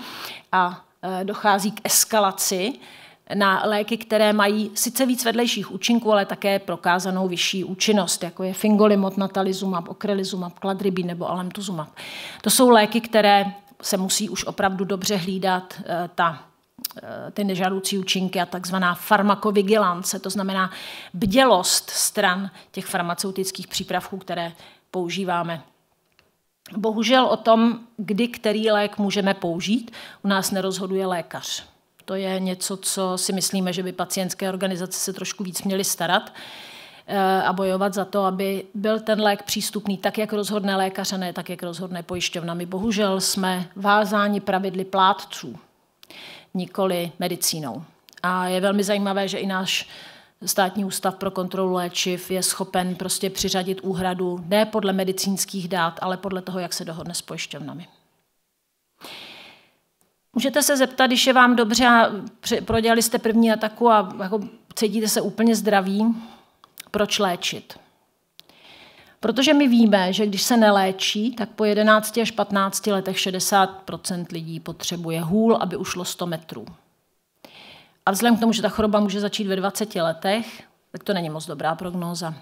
a eh, dochází k eskalaci na léky, které mají sice víc vedlejších účinků, ale také prokázanou vyšší účinnost, jako je fingolimod, natalizumab, okrelizumab, kladribin nebo alemtuzumab. To jsou léky, které se musí už opravdu dobře hlídat eh, ta eh, ty nežádoucí účinky a takzvaná farmakovigilance, to znamená bdělost stran těch farmaceutických přípravků, které používáme. Bohužel o tom, kdy který lék můžeme použít, u nás nerozhoduje lékař. To je něco, co si myslíme, že by pacientské organizace se trošku víc měly starat eh, a bojovat za to, aby byl ten lék přístupný tak, jak rozhodne lékař a ne tak, jak rozhodne pojišťovna. My bohužel jsme vázáni pravidly plátců, nikoli medicínou. A je velmi zajímavé, že i náš Státní ústav pro kontrolu léčiv je schopen prostě přiřadit úhradu ne podle medicínských dát, ale podle toho, jak se dohodne s pojišťovnami. Můžete se zeptat, když je vám dobře a prodělali jste první ataku a jako cítíte se úplně zdraví, proč léčit? Protože my víme, že když se neléčí, tak po 11 až 15 letech 60 lidí potřebuje hůl, aby ušlo 100 metrů. A vzhledem k tomu, že ta choroba může začít ve 20 letech, tak to není moc dobrá prognóza.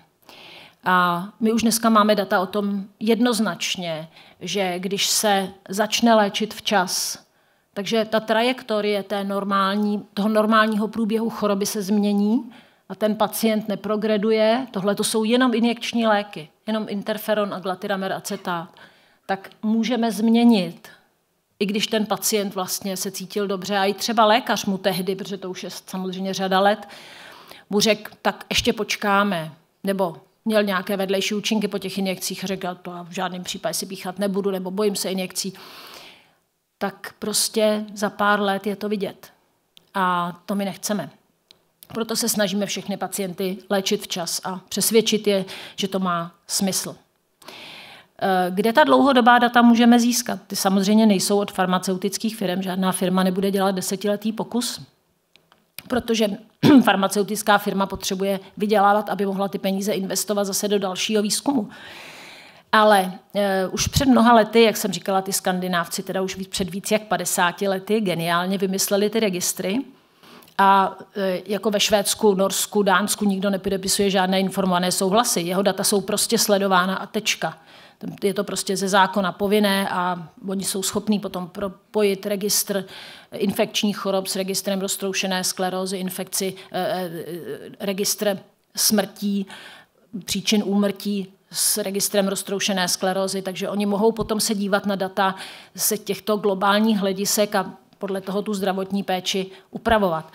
A my už dneska máme data o tom jednoznačně, že když se začne léčit včas, takže ta trajektorie té normální, toho normálního průběhu choroby se změní a ten pacient neprogreduje. Tohle to jsou jenom injekční léky, jenom interferon a glatiramer acetát. Tak můžeme změnit, i když ten pacient vlastně se cítil dobře a i třeba lékař mu tehdy, protože to už je samozřejmě řada let, mu řekl, tak ještě počkáme, nebo měl nějaké vedlejší účinky po těch injekcích řekl, to já v žádném případě si píchat nebudu, nebo bojím se injekcí tak prostě za pár let je to vidět. A to my nechceme. Proto se snažíme všechny pacienty léčit včas a přesvědčit je, že to má smysl. Eh, kde ta dlouhodobá data můžeme získat? Ty samozřejmě nejsou od farmaceutických firm. Žádná firma nebude dělat desetiletý pokus, protože farmaceutická firma potřebuje vydělávat, aby mohla ty peníze investovat zase do dalšího výzkumu. Ale e, už před mnoha lety, jak jsem říkala, ty skandinávci teda už před víc jak 50 lety geniálně vymysleli ty registry. A e, jako ve Švédsku, Norsku, Dánsku nikdo nepodepisuje žádné informované souhlasy. Jeho data jsou prostě sledována a tečka. Je to prostě ze zákona povinné a oni jsou schopní potom propojit registr infekčních chorob s registrem roztroušené sklerózy, infekci, e, eh, e, registr smrtí, příčin úmrtí s registrem roztroušené sklerózy, takže oni mohou potom se dívat na data z těchto globálních hledisek a podle toho tu zdravotní péči upravovat.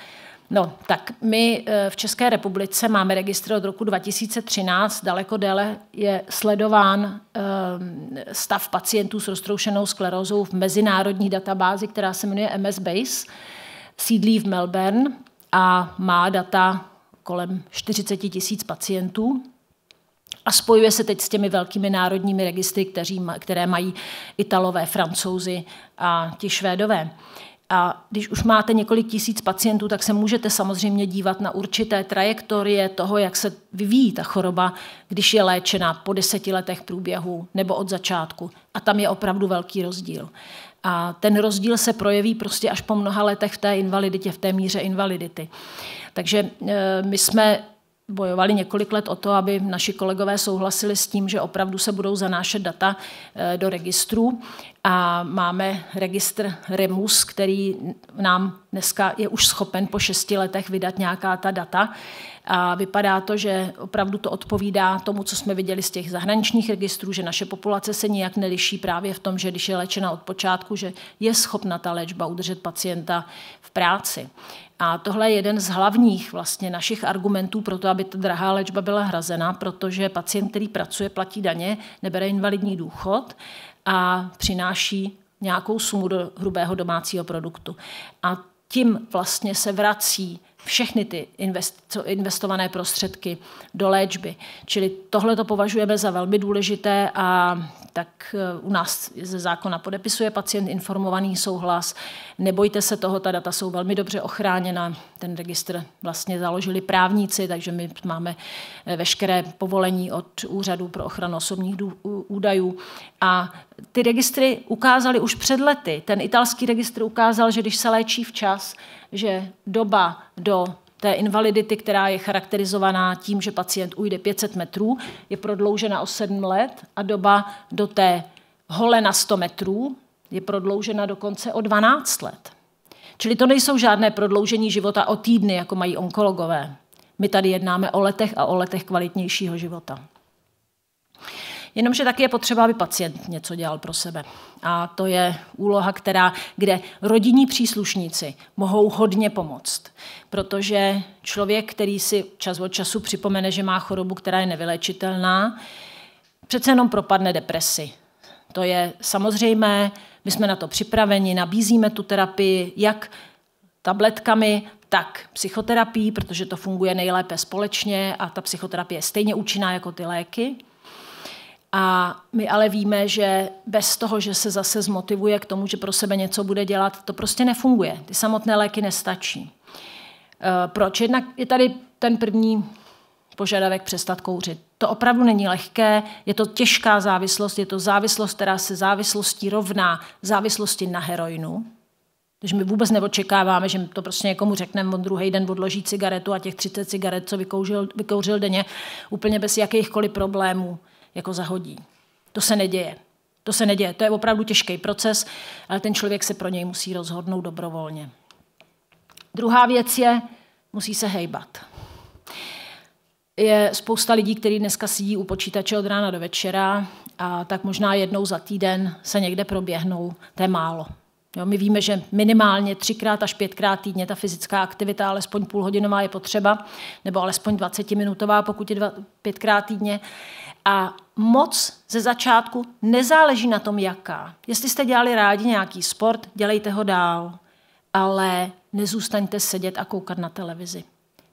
No, tak my eh, v České republice máme registr od roku 2013, daleko déle je sledován eh, stav pacientů s roztroušenou sklerózou v mezinárodní databázi, která se jmenuje MS Base, sídlí v Melbourne a má data kolem 40 tisíc pacientů a spojuje se teď s těmi velkými národními registry, kteří, které mají Italové, Francouzi a ti Švédové. A když už máte několik tisíc pacientů, tak se můžete samozřejmě dívat na určité trajektorie toho, jak se vyvíjí ta choroba, když je léčena po deseti letech průběhu nebo od začátku. A tam je opravdu velký rozdíl. A ten rozdíl se projeví prostě až po mnoha letech v té invaliditě, v té míře invalidity. Takže eh, my jsme bojovali několik let o to, aby naši kolegové souhlasili s tím, že opravdu se budou zanášet data eh, do registrů. A máme registr REMUS, který nám dneska je už schopen po šesti letech vydat nějaká ta data. A vypadá to, že opravdu to odpovídá tomu, co jsme viděli z těch zahraničních registrů, že naše populace se nijak neliší právě v tom, že když je léčena od počátku, že je schopna ta léčba udržet pacienta v práci. A tohle je jeden z hlavních vlastně našich argumentů pro to, aby ta drahá léčba byla hrazena, protože pacient, který pracuje, platí daně, nebere invalidní důchod a přináší nějakou sumu do hrubého domácího produktu. A tím vlastně se vrací všechny ty investované prostředky do léčby. Čili tohle to považujeme za velmi důležité a tak eh, u nás ze zákona podepisuje pacient informovaný souhlas. Nebojte se toho, ta data jsou velmi dobře ochráněna. Ten registr vlastně založili právníci, takže my máme eh, veškeré povolení od Úřadu pro ochranu osobních údajů. A ty registry ukázaly už před lety. Ten italský registr ukázal, že když se léčí včas, že doba do té invalidity, která je charakterizovaná tím, že pacient ujde 500 metrů, je prodloužena o 7 let a doba do té hole na 100 metrů je prodloužena dokonce o 12 let. Čili to nejsou žádné prodloužení života o týdny, jako mají onkologové. My tady jednáme o letech a o letech kvalitnějšího života. Jenomže taky je potřeba, aby pacient něco dělal pro sebe. A to je úloha, která, kde rodinní příslušníci mohou hodně pomoct. Protože člověk, který si čas od času připomene, že má chorobu, která je nevylečitelná, přece jenom propadne depresi. To je samozřejmé, my jsme na to připraveni, nabízíme tu terapii jak tabletkami, tak psychoterapií, protože to funguje nejlépe společně a ta psychoterapie je stejně účinná jako ty léky. A my ale víme, že bez toho, že se zase zmotivuje k tomu, že pro sebe něco bude dělat, to prostě nefunguje. Ty samotné léky nestačí. E, proč? Jednak je tady ten první požadavek přestat kouřit. To opravdu není lehké, je to těžká závislost, je to závislost, která se závislostí rovná závislosti na heroinu. Takže my vůbec neočekáváme, že to prostě někomu řekneme, on druhý den odloží cigaretu a těch 30 cigaret, co vykouřil, vykouřil denně, úplně bez jakýchkoliv problémů jako zahodí. To se neděje. To se neděje. To je opravdu těžký proces, ale ten člověk se pro něj musí rozhodnout dobrovolně. Druhá věc je, musí se hejbat. Je spousta lidí, kteří dneska sedí u počítače od rána do večera a tak možná jednou za týden se někde proběhnou. To je málo. Jo, my víme, že minimálně třikrát až pětkrát týdně ta fyzická aktivita, alespoň půlhodinová je potřeba, nebo alespoň 20-minutová, pokud je dva, pětkrát týdně. A moc ze začátku nezáleží na tom, jaká. Jestli jste dělali rádi nějaký sport, dělejte ho dál, ale nezůstaňte sedět a koukat na televizi.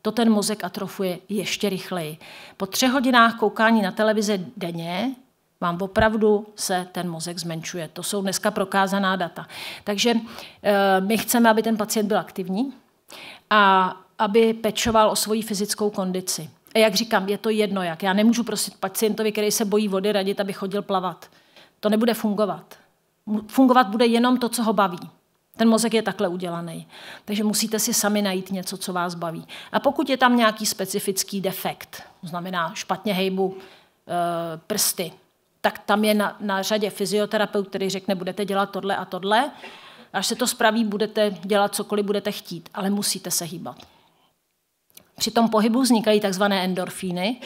To ten mozek atrofuje ještě rychleji. Po třech hodinách koukání na televizi denně vám opravdu se ten mozek zmenšuje. To jsou dneska prokázaná data. Takže eh, my chceme, aby ten pacient byl aktivní a aby pečoval o svoji fyzickou kondici. A jak říkám, je to jedno jak. Já nemůžu prosit pacientovi, který se bojí vody, radit, aby chodil plavat. To nebude fungovat. Fungovat bude jenom to, co ho baví. Ten mozek je takhle udělaný. Takže musíte si sami najít něco, co vás baví. A pokud je tam nějaký specifický defekt, to znamená špatně hejbu e, prsty, tak tam je na, na řadě fyzioterapeut, který řekne, budete dělat tohle a tohle. Až se to spraví, budete dělat cokoliv budete chtít, ale musíte se hýbat. Při tom pohybu vznikají tzv. endorfíny,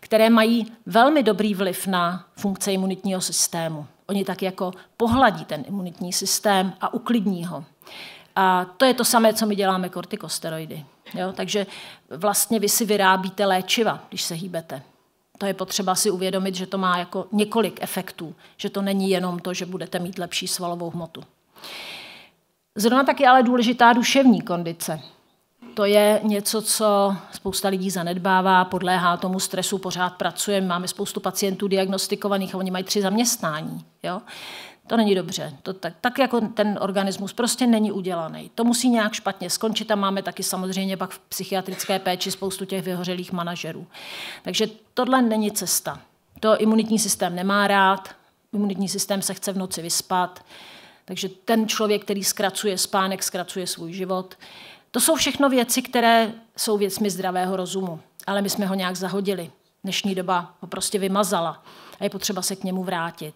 které mají velmi dobrý vliv na funkce imunitního systému. Oni tak jako pohladí ten imunitní systém a uklidní ho. A to je to samé, co my děláme kortikosteroidy. Jo? Takže vlastně vy si vyrábíte léčiva, když se hýbete. To je potřeba si uvědomit, že to má jako několik efektů, že to není jenom to, že budete mít lepší svalovou hmotu. Zrovna tak je ale důležitá duševní kondice to je něco, co spousta lidí zanedbává, podléhá tomu stresu, pořád pracujeme, máme spoustu pacientů diagnostikovaných a oni mají tři zaměstnání. Jo? To není dobře. To tak, tak jako ten organismus prostě není udělaný. To musí nějak špatně skončit a máme taky samozřejmě pak v psychiatrické péči spoustu těch vyhořelých manažerů. Takže tohle není cesta. To imunitní systém nemá rád, imunitní systém se chce v noci vyspat, takže ten člověk, který zkracuje spánek, zkracuje svůj život. To jsou všechno věci, které jsou věcmi zdravého rozumu, ale my jsme ho nějak zahodili. Dnešní doba ho prostě vymazala a je potřeba se k němu vrátit.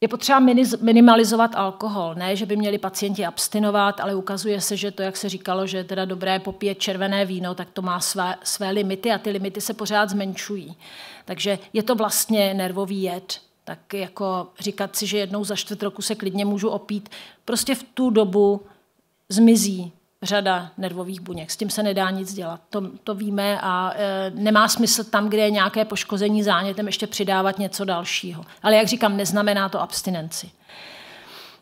Je potřeba minimalizovat alkohol. Ne, že by měli pacienti abstinovat, ale ukazuje se, že to, jak se říkalo, že je teda dobré popíjet červené víno, tak to má své, své limity a ty limity se pořád zmenšují. Takže je to vlastně nervový jed. Tak jako říkat si, že jednou za čtvrt roku se klidně můžu opít, prostě v tu dobu zmizí řada nervových buněk. S tím se nedá nic dělat, to, to víme a e, nemá smysl tam, kde je nějaké poškození zánětem, ještě přidávat něco dalšího. Ale jak říkám, neznamená to abstinenci.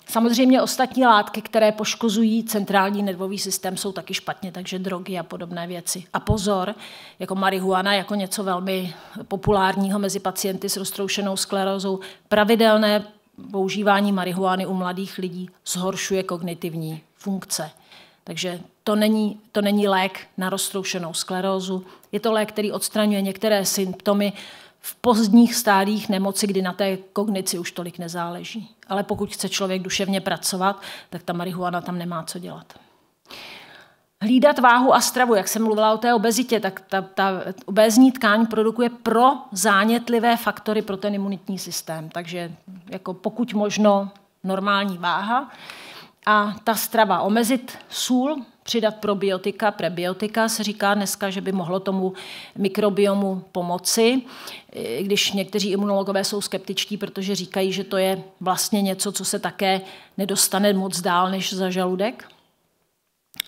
Samozřejmě ostatní látky, které poškozují centrální nervový systém, jsou taky špatně, takže drogy a podobné věci. A pozor, jako marihuana, jako něco velmi populárního mezi pacienty s roztroušenou sklerózou, pravidelné používání marihuany u mladých lidí zhoršuje kognitivní funkce. Takže to není, to není lék na roztroušenou sklerózu. Je to lék, který odstraňuje některé symptomy v pozdních stádích nemoci, kdy na té kognici už tolik nezáleží. Ale pokud chce člověk duševně pracovat, tak ta marihuana tam nemá co dělat. Hlídat váhu a stravu, jak jsem mluvila o té obezitě, tak ta, ta obezní tkáň produkuje pro zánětlivé faktory pro ten imunitní systém. Takže jako pokud možno normální váha a ta strava omezit sůl, přidat probiotika, prebiotika, se říká dneska, že by mohlo tomu mikrobiomu pomoci, když někteří imunologové jsou skeptičtí, protože říkají, že to je vlastně něco, co se také nedostane moc dál než za žaludek.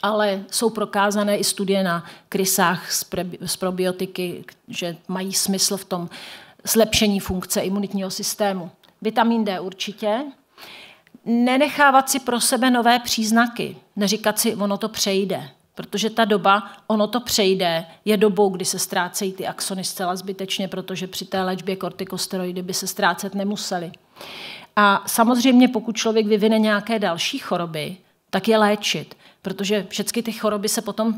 Ale jsou prokázané i studie na krysách z, pre, z probiotiky, že mají smysl v tom zlepšení funkce imunitního systému. Vitamin D určitě, nenechávat si pro sebe nové příznaky, neříkat si, ono to přejde, protože ta doba, ono to přejde, je dobou, kdy se ztrácejí ty axony zcela zbytečně, protože při té léčbě kortikosteroidy by se ztrácet nemuseli. A samozřejmě, pokud člověk vyvine nějaké další choroby, tak je léčit, protože všechny ty choroby se potom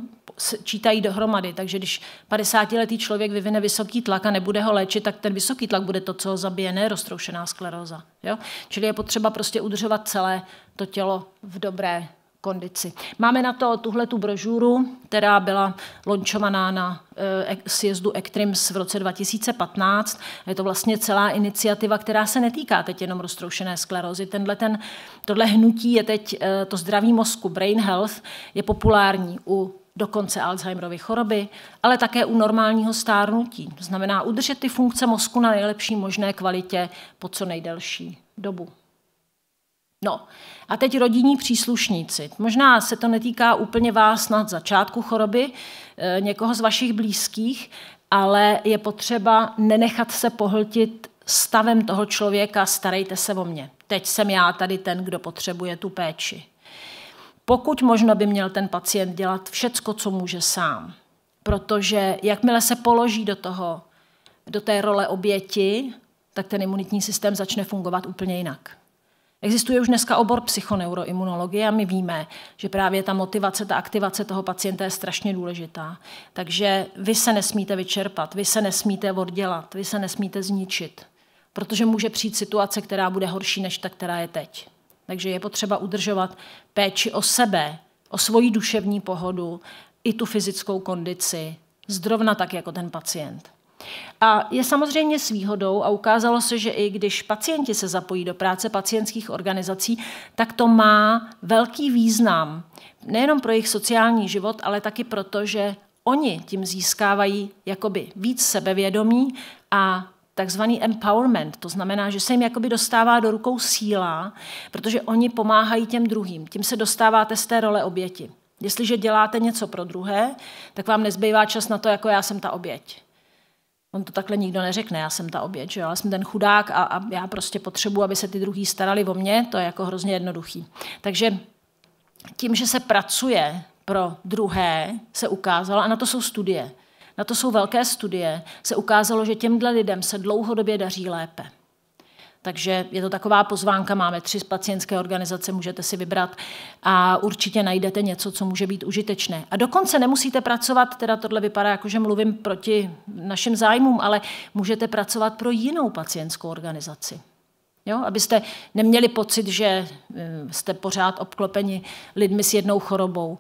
čítají dohromady. Takže když 50-letý člověk vyvine vysoký tlak a nebude ho léčit, tak ten vysoký tlak bude to, co ho zabije, ne roztroušená skleróza. Jo? Čili je potřeba prostě udržovat celé to tělo v dobré kondici. Máme na to tuhle tu brožuru, která byla lončovaná na e, sjezdu Ektrims v roce 2015. Je to vlastně celá iniciativa, která se netýká teď jenom roztroušené sklerózy. Tenhle ten, tohle hnutí je teď, e, to zdraví mozku, brain health, je populární u dokonce Alzheimerovy choroby, ale také u normálního stárnutí. To znamená udržet ty funkce mozku na nejlepší možné kvalitě po co nejdelší dobu. No a teď rodinní příslušníci. Možná se to netýká úplně vás na začátku choroby, eh, někoho z vašich blízkých, ale je potřeba nenechat se pohltit stavem toho člověka, starejte se o mě. Teď jsem já tady ten, kdo potřebuje tu péči. Pokud možno by měl ten pacient dělat všecko, co může sám, protože jakmile se položí do toho, do té role oběti, tak ten imunitní systém začne fungovat úplně jinak. Existuje už dneska obor psychoneuroimunologie a my víme, že právě ta motivace, ta aktivace toho pacienta je strašně důležitá. Takže vy se nesmíte vyčerpat, vy se nesmíte oddělat, vy se nesmíte zničit, protože může přijít situace, která bude horší než ta, která je teď. Takže je potřeba udržovat péči o sebe, o svoji duševní pohodu, i tu fyzickou kondici, zrovna tak jako ten pacient. A je samozřejmě s výhodou a ukázalo se, že i když pacienti se zapojí do práce pacientských organizací, tak to má velký význam nejenom pro jejich sociální život, ale taky proto, že oni tím získávají jakoby víc sebevědomí a takzvaný empowerment, to znamená, že se jim jakoby dostává do rukou síla, protože oni pomáhají těm druhým. Tím se dostáváte z té role oběti. Jestliže děláte něco pro druhé, tak vám nezbývá čas na to, jako já jsem ta oběť. On to takhle nikdo neřekne, já jsem ta oběť, že jo? já jsem ten chudák a, a já prostě potřebuji, aby se ty druhý starali o mě, to je jako hrozně jednoduchý. Takže tím, že se pracuje pro druhé, se ukázalo, a na to jsou studie, na to jsou velké studie, se ukázalo, že těmhle lidem se dlouhodobě daří lépe. Takže je to taková pozvánka, máme tři z pacientské organizace, můžete si vybrat a určitě najdete něco, co může být užitečné. A dokonce nemusíte pracovat, teda tohle vypadá jako, že mluvím proti našim zájmům, ale můžete pracovat pro jinou pacientskou organizaci. Jo? Abyste neměli pocit, že eh, jste pořád obklopeni lidmi s jednou chorobou.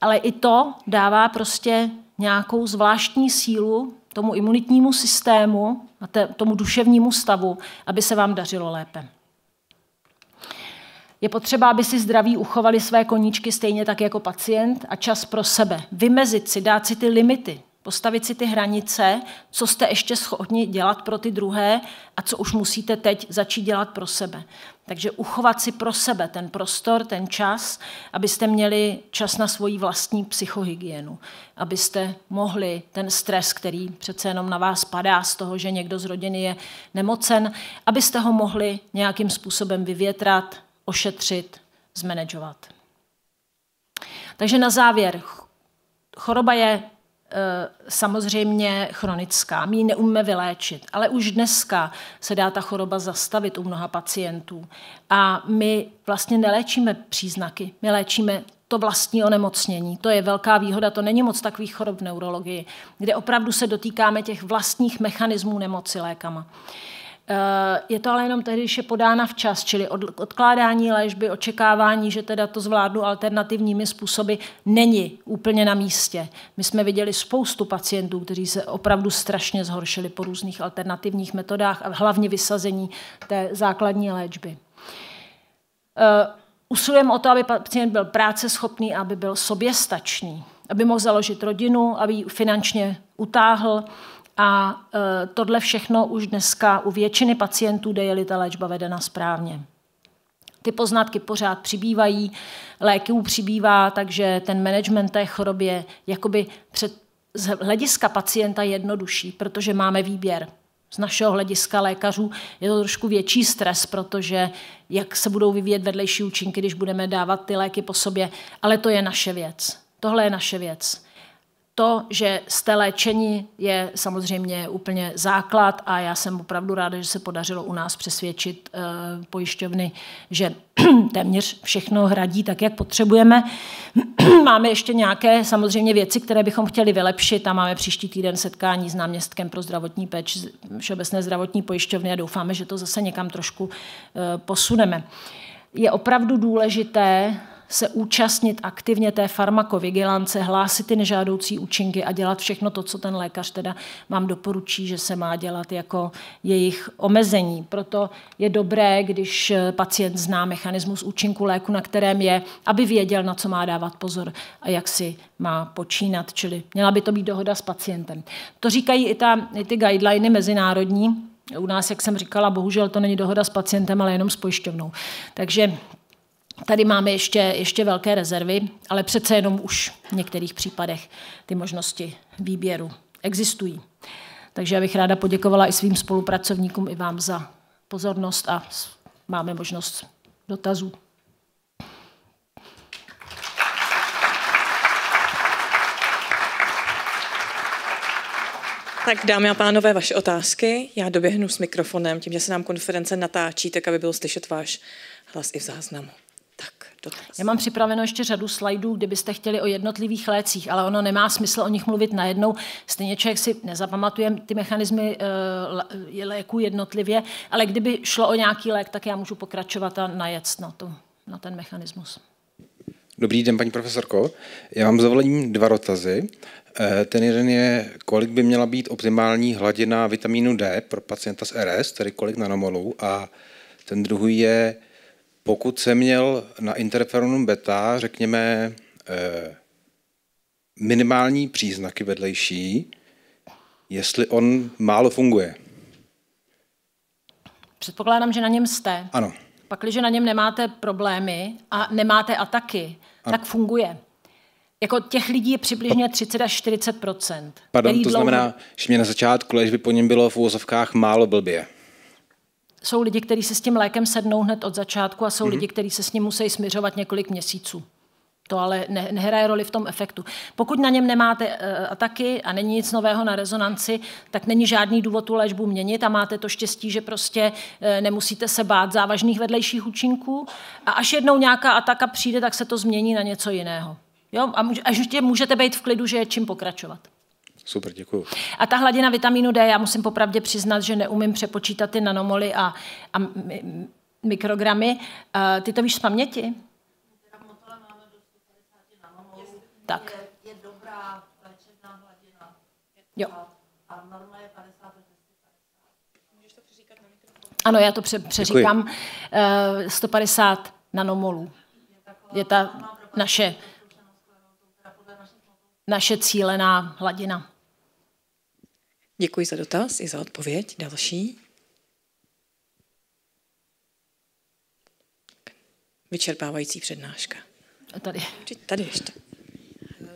Ale i to dává prostě nějakou zvláštní sílu tomu imunitnímu systému a tomu duševnímu stavu, aby se vám dařilo lépe. Je potřeba, aby si zdraví uchovali své koníčky stejně tak jako pacient a čas pro sebe. Vymezit si, dát si ty limity, postavit si ty hranice, co jste ještě schopni dělat pro ty druhé a co už musíte teď začít dělat pro sebe. Takže uchovat si pro sebe ten prostor, ten čas, abyste měli čas na svoji vlastní psychohygienu, abyste mohli ten stres, který přece jenom na vás padá z toho, že někdo z rodiny je nemocen, abyste ho mohli nějakým způsobem vyvětrat, ošetřit, zmanežovat. Takže na závěr, choroba je Eh, samozřejmě chronická. My ji neumíme vyléčit, ale už dneska se dá ta choroba zastavit u mnoha pacientů. A my vlastně neléčíme příznaky, my léčíme to vlastní onemocnění. To je velká výhoda, to není moc takových chorob v neurologii, kde opravdu se dotýkáme těch vlastních mechanismů nemoci lékama. Uh, Eh, je to ale jenom tehdy, když je podána včas, čili odkládání léčby, očekávání, že teda to zvládnu alternativními způsoby, není úplně na místě. My jsme viděli spoustu pacientů, kteří se opravdu strašně zhoršili po různých alternativních metodách a hlavně vysazení té základní léčby. Eh, Usilujeme o to, aby pacient byl práceschopný, aby byl soběstačný, aby mohl založit rodinu, aby ji finančně utáhl, a e, tohle všechno už dneska u většiny pacientů, kde je ta léčba vedena správně. Ty poznatky pořád přibývají, léky přibývá, takže ten management té choroby je jakoby před, z hlediska pacienta jednodušší, protože máme výběr. Z našeho hlediska lékařů je to trošku větší stres, protože jak se budou vyvíjet vedlejší účinky, když budeme dávat ty léky po sobě, ale to je naše věc. Tohle je naše věc to, že jste léčeni, je samozřejmě úplně základ a já jsem opravdu ráda, že se podařilo u nás přesvědčit e, pojišťovny, že téměř všechno hradí tak, jak potřebujeme. máme ještě nějaké samozřejmě věci, které bychom chtěli vylepšit a máme příští týden setkání s náměstkem pro zdravotní péči Všeobecné zdravotní pojišťovny a doufáme, že to zase někam trošku e, posuneme. Je opravdu důležité, se účastnit aktivně té farmakovigilance, hlásit ty nežádoucí účinky a dělat všechno to, co ten lékař teda vám doporučí, že se má dělat jako jejich omezení. Proto je dobré, když pacient zná mechanismus účinku léku, na kterém je, aby věděl, na co má dávat pozor a jak si má počínat, čili měla by to být dohoda s pacientem. To říkají i, ta, i ty guideliny mezinárodní, u nás, jak jsem říkala, bohužel to není dohoda s pacientem, ale jenom s pojišťovnou. Takže Tady máme ještě, ještě velké rezervy, ale přece jenom už v některých případech ty možnosti výběru existují. Takže já bych ráda poděkovala i svým spolupracovníkům, i vám za pozornost a máme možnost dotazů. Tak dámy a pánové, vaše otázky. Já doběhnu s mikrofonem, tím, že se nám konference natáčí, tak aby byl slyšet váš hlas i v záznamu dotaz. Já mám připraveno ještě řadu slajdů, kdybyste chtěli o jednotlivých lécích, ale ono nemá smysl o nich mluvit najednou. Stejně člověk si nezapamatuje ty mechanismy eh, e, léku jednotlivě, ale kdyby šlo o nějaký lék, tak já můžu pokračovat a najet na, to, na ten mechanismus. Dobrý den, paní profesorko. Já mám zavolení dva dotazy. Eh, ten jeden je, kolik by měla být optimální hladina vitamínu D pro pacienta s RS, tedy kolik nanomolů, a ten druhý je, pokud jsem měl na interferonum beta, řekněme, eh, minimální příznaky vedlejší, jestli on málo funguje. Předpokládám, že na něm jste. Ano. Pak, když na něm nemáte problémy a nemáte ataky, ano. tak funguje. Jako těch lidí je přibližně 30 až 40 Pardon, to dlouho... znamená, že mě na začátku když by po něm bylo v úvozovkách málo blbě jsou lidi, kteří se s tím lékem sednou hned od začátku a jsou mm-hmm. lidi, kteří se s ním musí směřovat několik měsíců. To ale ne, nehraje roli v tom efektu. Pokud na něm nemáte uh, eh, ataky a není nic nového na rezonanci, tak není žádný důvod tu léčbu měnit a máte to štěstí, že prostě uh, nemusíte se bát závažných vedlejších účinků. A až jednou nějaká ataka přijde, tak se to změní na něco jiného. Jo? A může, až můžete být v klidu, že je čím pokračovat. Super, děkuji. A ta hladina vitamínu D, já musím popravdě přiznat, že neumím přepočítat ty nanomoly a, a mikrogramy. Uh, ty to víš z paměti? Tak. Je, je dobrá léčebná hladina. Jo. Ano, já to pře- přeříkám. Eh, děkuji. 150 nanomolů. Je ta naše, naše cílená hladina. Děkuji za dotaz i za odpověď. Další. Vyčerpávající přednáška. A tady. Tady ještě.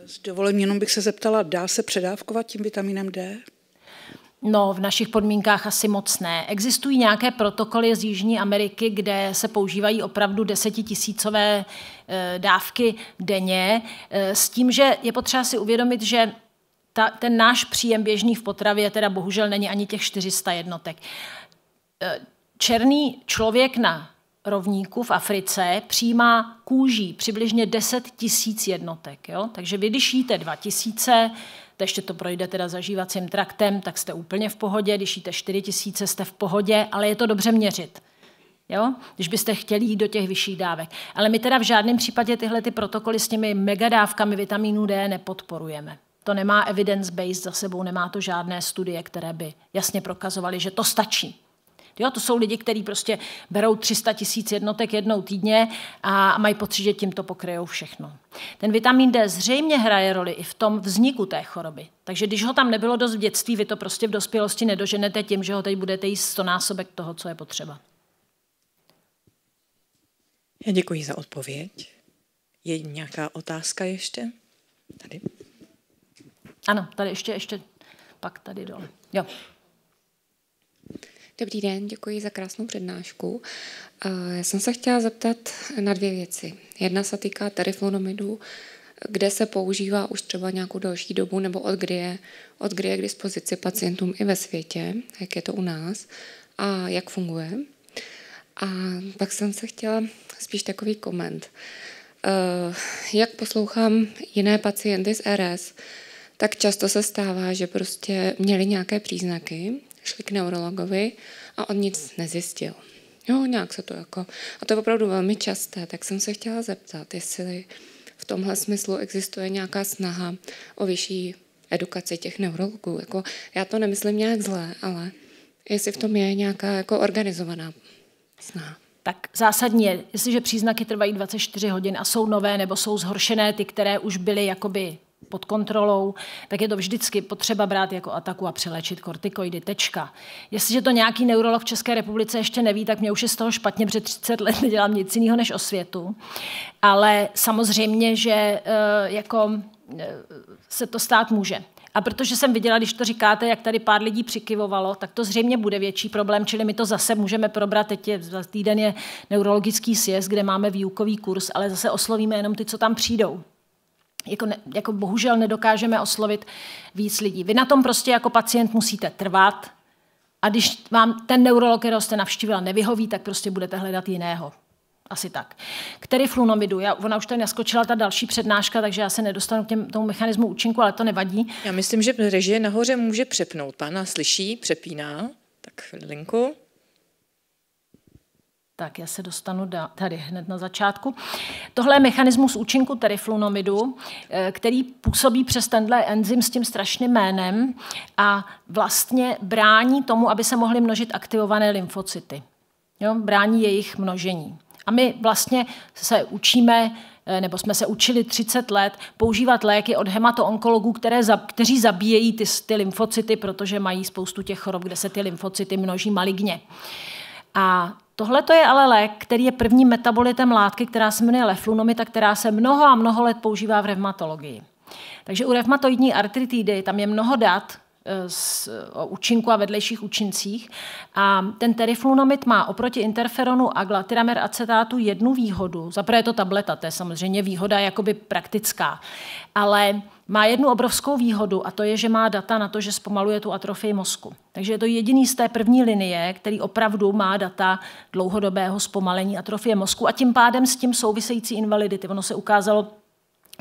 S dovolením jenom bych se zeptala, dá se předávkovat tím vitaminem D? No, v našich podmínkách asi moc ne. Existují nějaké protokoly z Jižní Ameriky, kde se používají opravdu desetitisícové eh, dávky denně, eh, s tím, že je potřeba si uvědomit, že ta, ten náš příjem běžný v potravě teda bohužel není ani těch 400 jednotek. E, černý člověk na rovníku v Africe přijímá kůží přibližně 10 tisíc jednotek. Jo? Takže vy, když jíte 2 tisíce, ještě to projde teda zažívacím traktem, tak jste úplně v pohodě, když jíte 4 tisíce, jste v pohodě, ale je to dobře měřit. Jo? Když byste chtěli jít do těch vyšších dávek. Ale my teda v žádném případě tyhle ty protokoly s těmi megadávkami vitamínu D nepodporujeme. To nemá evidence-based za sebou, nemá to žádné studie, které by jasně prokazovaly, že to stačí. Jo, to jsou lidi, kteří prostě berou 300 tisíc jednotek jednou týdně a mají pocit, že tím to pokryjou všechno. Ten vitamin D zřejmě hraje roli i v tom vzniku té choroby. Takže když ho tam nebylo dost v dětství, vy to prostě v dospělosti nedoženete tím, že ho teď budete jíst 100 násobek toho, co je potřeba. Já děkuji za odpověď. Je nějaká otázka ještě? Tady. Ano, tady ještě, ještě pak tady dole. Jo. Dobrý den, děkuji za krásnou přednášku. Eh, já jsem se chtěla zeptat na dvě věci. Jedna se týká teriflonomidu, kde se používá už třeba nějakou další dobu, nebo od kdy je, od kdy je k dispozici pacientům i ve světě, jak je to u nás a jak funguje. A pak jsem se chtěla spíš takový koment. Eh, jak poslouchám jiné pacienty z RS, tak často se stává, že prostě měli nějaké příznaky, šli k neurologovi a on nic nezjistil. Jo, nějak se to jako... A to je opravdu velmi časté, tak jsem se chtěla zeptat, jestli v tomhle smyslu existuje nějaká snaha o vyšší edukaci těch neurologů. Jako, já to nemyslím nějak zlé, ale jestli v tom je nějaká jako organizovaná snaha. Tak zásadně, jestliže příznaky trvají 24 hodin a jsou nové nebo jsou zhoršené, ty, které už byly jakoby pod kontrolou, tak je to vždycky potřeba brát jako ataku a přelečit kortikoidy. Tečka. Jestliže to nějaký neurolog v České republice ještě neví, tak mě už je z toho špatně, protože 30 let nedělám nic jiného než osvětu. Ale samozřejmě, že eh, jako eh, se to stát může. A protože jsem viděla, když to říkáte, jak tady pár lidí přikyvovalo, tak to zřejmě bude větší problém, čili my to zase můžeme probrat. Teď je, za týden je neurologický sjezd, kde máme výukový kurz, ale zase oslovíme jenom ty, co tam přijdou jako, ne, jako bohužel nedokážeme oslovit víc lidí. Vy na tom prostě jako pacient musíte trvat a když vám ten neurolog, kterého jste navštívila, nevyhoví, tak prostě budete hledat jiného. Asi tak. Který flunomidu? Já, ona už tady naskočila ta další přednáška, takže já se nedostanu k těm, tomu mechanismu účinku, ale to nevadí. Já myslím, že režie nahoře může přepnout. Pána slyší, přepíná. Tak chvilinku. Tak já se dostanu da, tady hned na začátku. Tohle je mechanismus účinku teriflunomidu, eh, který působí přes tenhle enzym s tím strašným jménem a vlastně brání tomu, aby se mohly množit aktivované lymfocyty. Jo, brání jejich množení. A my vlastně se učíme eh, nebo jsme se učili 30 let používat léky od hematoonkologů, které, kteří zabíjejí ty, ty lymfocyty, protože mají spoustu těch chorob, kde se ty lymfocyty množí maligně. A Tohle to je ale lék, který je prvním metabolitem látky, která se jmenuje leflunomita, která se mnoho a mnoho let používá v reumatologii. Takže u reumatoidní artritidy tam je mnoho dat, Eh, s, o účinku a vedlejších účincích. A ten teriflunomid má oproti interferonu a glatiramer acetátu jednu výhodu. Zaprvé je to tableta, to je samozřejmě výhoda jakoby praktická, ale má jednu obrovskou výhodu a to je, že má data na to, že zpomaluje tu atrofii mozku. Takže je to jediný z té první linie, který opravdu má data dlouhodobého zpomalení atrofie mozku a tím pádem s tím související invalidity. Ono se ukázalo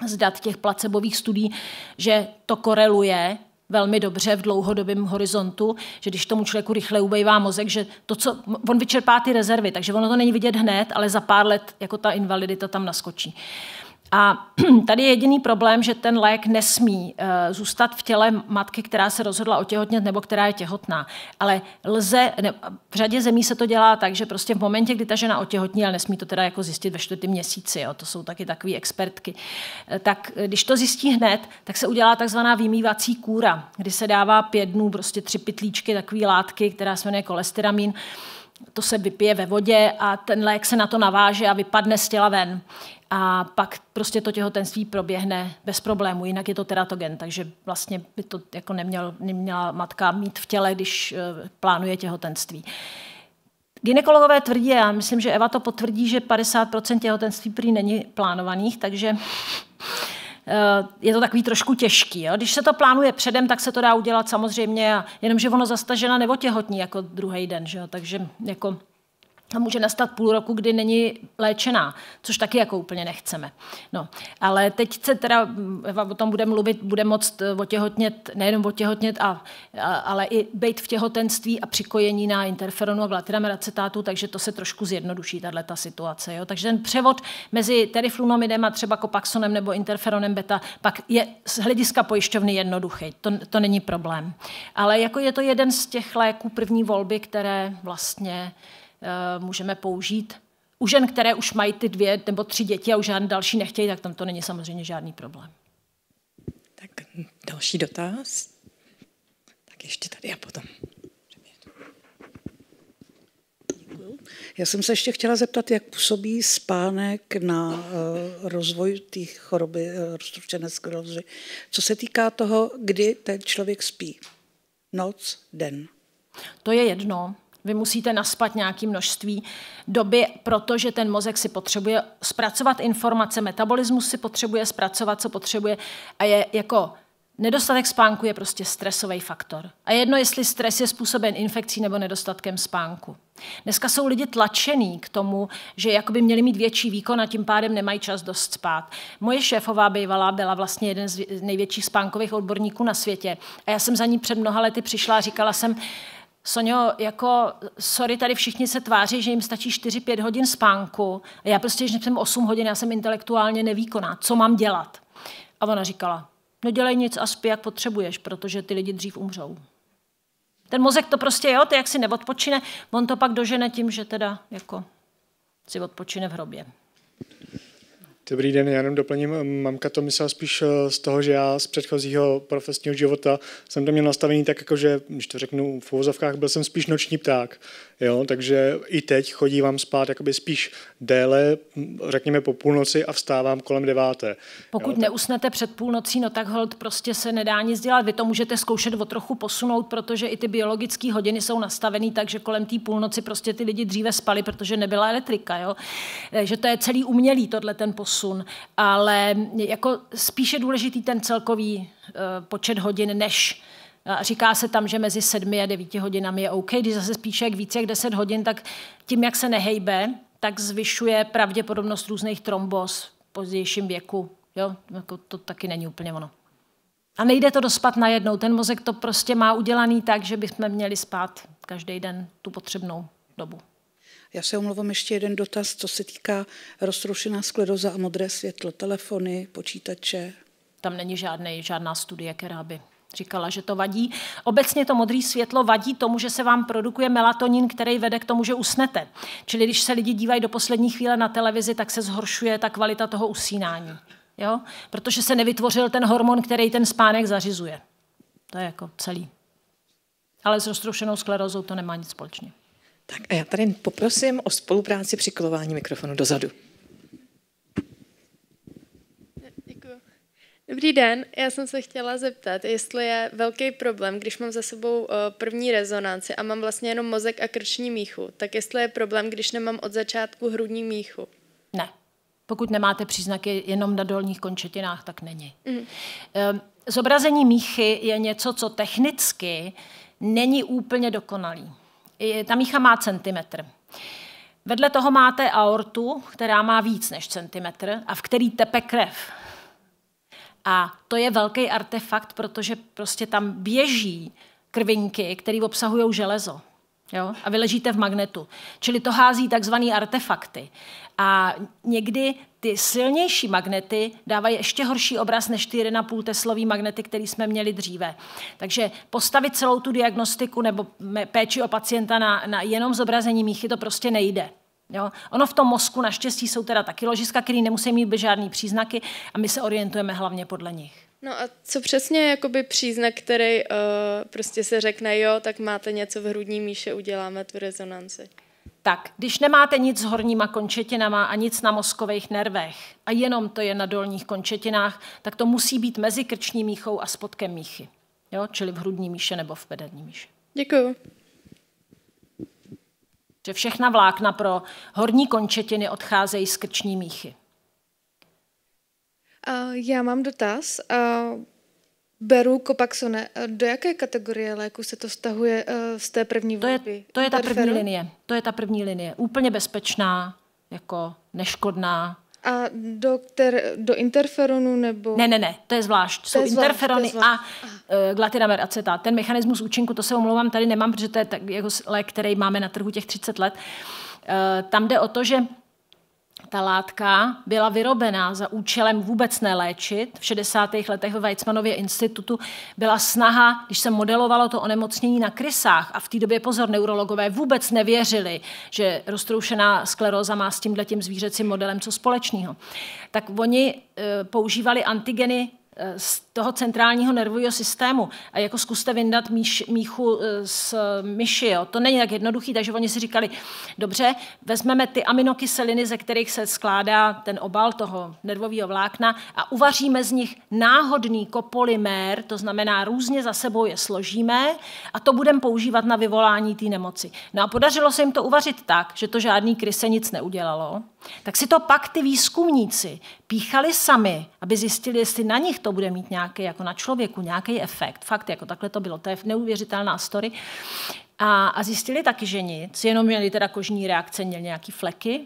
z dat těch placebových studií, že to koreluje velmi dobře v dlouhodobém horizontu, že když tomu člověku rychle ubejvá mozek, že to, co, on vyčerpá ty rezervy, takže ono to není vidět hned, ale za pár let jako ta invalidita tam naskočí. A tady je jediný problém, že ten lék nesmí eh, zůstat v těle matky, která se rozhodla otěhotnět nebo která je těhotná. Ale lze, ne, v řadě zemí se to dělá tak, že prostě v momentě, kdy ta žena otěhotní, ale nesmí to teda jako zjistit ve čtvrtém měsíci, jo, to jsou taky takové expertky, eh, tak když to zjistí hned, tak se udělá takzvaná vymývací kůra, kdy se dává pět dnů prostě tři pytlíčky takové látky, která se jmenuje kolesteramin, to se vypije ve vodě a ten lék se na to naváže a vypadne z těla ven a pak prostě to těhotenství proběhne bez problému, jinak je to teratogen, takže vlastně by to jako neměl, neměla matka mít v těle, když eh, plánuje těhotenství. Ginekologové tvrdí, já myslím, že Eva to potvrdí, že 50% těhotenství prý není plánovaných, takže eh, je to takový trošku těžký. Jo? Když se to plánuje předem, tak se to dá udělat samozřejmě, jenomže ono zastažena nebo těhotní jako druhý den, že jo? takže jako a může nastat půl roku, kdy není léčená, což taky jako úplně nechceme. No, ale teď se teda, Eva o tom bude mluvit, bude moc eh, otěhotnět, nejenom otěhotnět, a, a, ale i být v těhotenství a přikojení na interferonu a glatiram acetátu, takže to se trošku zjednoduší, tahle ta situace. Jo? Takže ten převod mezi teriflunomidem a třeba kopaxonem nebo interferonem beta pak je z hlediska pojišťovny jednoduchý, to, to není problém. Ale jako je to jeden z těch léků první volby, které vlastně Eh, můžeme použít u žen, které už mají ty dvě nebo tři děti a už žádný další nechtějí, tak tam to není samozřejmě žádný problém. Tak další dotaz. Tak ještě tady a potom. Já jsem se ještě chtěla zeptat, jak působí spánek na uh, rozvoj té choroby uh, eh, roztrušené sklerozy. Co se týká toho, kdy ten člověk spí? Noc, den? To je jedno. Vy musíte naspat nějaké množství doby, protože ten mozek si potřebuje zpracovat informace, metabolismus si potřebuje zpracovat, co potřebuje a je jako Nedostatek spánku je prostě stresový faktor. A jedno, jestli stres je způsoben infekcí nebo nedostatkem spánku. Dneska jsou lidi tlačený k tomu, že jakoby měli mít větší výkon a tím pádem nemají čas dost spát. Moje šéfová bývalá byla vlastně jeden z největších spánkových odborníků na světě. A já jsem za ní před mnoha lety přišla a říkala jsem, Sonio, jako, sorry, tady všichni se tváří, že jim stačí 4-5 hodin spánku. A já prostě, že jsem 8 hodin, já jsem intelektuálně nevýkonná. Co mám dělat? A ona říkala, no dělej nic a spí, jak potřebuješ, protože ty lidi dřív umřou. Ten mozek to prostě, jo, ty jak si neodpočine, on to pak dožene tím, že teda jako si odpočine v hrobě. Dobrý den, já jenom doplním. Mamka to myslela spíš eh, z toho, že já z předchozího profesního života jsem to měl nastavený tak, jako že, když to řeknu v úvozovkách, byl jsem spíš noční pták. Jo? Takže i teď chodívám spát jakoby spíš déle, řekněme po půlnoci a vstávám kolem deváté. Pokud jo? neusnete před půlnocí, no tak hold prostě se nedá nic dělat. Vy to můžete zkoušet o trochu posunout, protože i ty biologické hodiny jsou nastavené tak, že kolem té půlnoci prostě ty lidi dříve spali, protože nebyla elektrika. Jo? Že to je celý umělý tohle ten posun. Ale jako spíše důležitý ten celkový uh, počet hodin, než Říká se tam, že mezi 7 a 9 hodinami je OK, když zase spíše jak více jak 10 hodin, tak tím, jak se nehejbe, tak zvyšuje pravděpodobnost různých trombos v pozdějším věku. Jo? Jako to taky není úplně ono. A nejde to dospat najednou. Ten mozek to prostě má udělaný tak, že bychom měli spát každý den tu potřebnou dobu. Já se omlouvám, ještě jeden dotaz, co se týká roztroušená skleroza a modré světlo, telefony, počítače. Tam není žádný, žádná studie, která by říkala, že to vadí. Obecně to modré světlo vadí tomu, že se vám produkuje melatonin, který vede k tomu, že usnete. Čili když se lidi dívají do poslední chvíle na televizi, tak se zhoršuje ta kvalita toho usínání. Jo? Protože se nevytvořil ten hormon, který ten spánek zařizuje. To je jako celý. Ale s roztroušenou sklerózou to nemá nic společně. Tak a já tady poprosím o spolupráci při kolování mikrofonu dozadu. Dobrý den, já jsem se chtěla zeptat, jestli je velký problém, když mám za sebou eh, první rezonanci a mám vlastně jenom mozek a krční míchu, tak jestli je problém, když nemám od začátku hrudní míchu? Ne. Pokud nemáte příznaky jenom na dolních končetinách, tak není. Mm. Zobrazení míchy je něco, co technicky není úplně dokonalý. Ta mícha má centimetr. Vedle toho máte aortu, která má víc než centimetr a v který tepe krev. A to je velký artefakt, protože prostě tam běží krvinky, které obsahují železo. Jo? A vy ležíte v magnetu. Čili to hází takzvané artefakty. A někdy ty silnější magnety dávají ještě horší obraz než ty 1,5 teslový magnety, které jsme měli dříve. Takže postavit celou tu diagnostiku nebo péči o pacienta na, na jenom zobrazení míchy, to prostě nejde. Jo? Ono v tom mozku naštěstí jsou teda taky ložiska, které nemusí mít žádný příznaky a my se orientujeme hlavně podle nich. No a co přesně je jakoby příznak, který uh, prostě se řekne, jo, tak máte něco v hrudní míše, uděláme tu rezonanci? Tak, když nemáte nic s horníma končetinama a nic na mozkových nervech a jenom to je na dolních končetinách, tak to musí být mezi krční míchou a spodkem míchy, jo? čili v hrudní míše nebo v bederní míše. Děkuju že všechna vlákna pro horní končetiny odcházejí z krční míchy. Já mám dotaz. Beru kopaxone. Do jaké kategorie léku se to stahuje e, z té první volby? To je, to je ta první linie. To je ta první linie. Úplně bezpečná, jako neškodná, a do, ter, do interferonu nebo... Ne, ne, ne, to je zvlášť. Jsou to je zvlášť, interferony to je zvlášť. a uh, e, glatinamer Ten mechanismus účinku, to se omlouvám, tady nemám, protože to je tak, jako lék, který máme na trhu těch 30 let. Uh, tam jde o to, že ta látka byla vyrobená za účelem vůbec neléčit. V 60. letech ve Weizmannově institutu byla snaha, když se modelovalo to onemocnění na krysách, a v té době pozor, neurologové vůbec nevěřili, že roztroušená skleróza má s tímhle tím zvířecím modelem co společného, tak oni eh, používali antigeny z eh, toho centrálního nervového systému a jako zkuste vyndat míš, míchu eh, z eh, myši. Jo. To není tak jednoduchý, takže oni si říkali, dobře, vezmeme ty aminokyseliny, ze kterých se skládá ten obal toho nervového vlákna a uvaříme z nich náhodný kopolimér, to znamená různě za sebou je složíme a to budeme používat na vyvolání té nemoci. No a podařilo se jim to uvařit tak, že to žádný kryse nic neudělalo, tak si to pak ty výzkumníci píchali sami, aby zjistili, jestli na nich to bude mít nějaký nějaký jako na člověku, nějaký efekt. Fakt, jako takhle to bylo, to je neuvěřitelná story. A, a zjistili taky, že nic, jenom měli teda kožní reakce, měli nějaký fleky.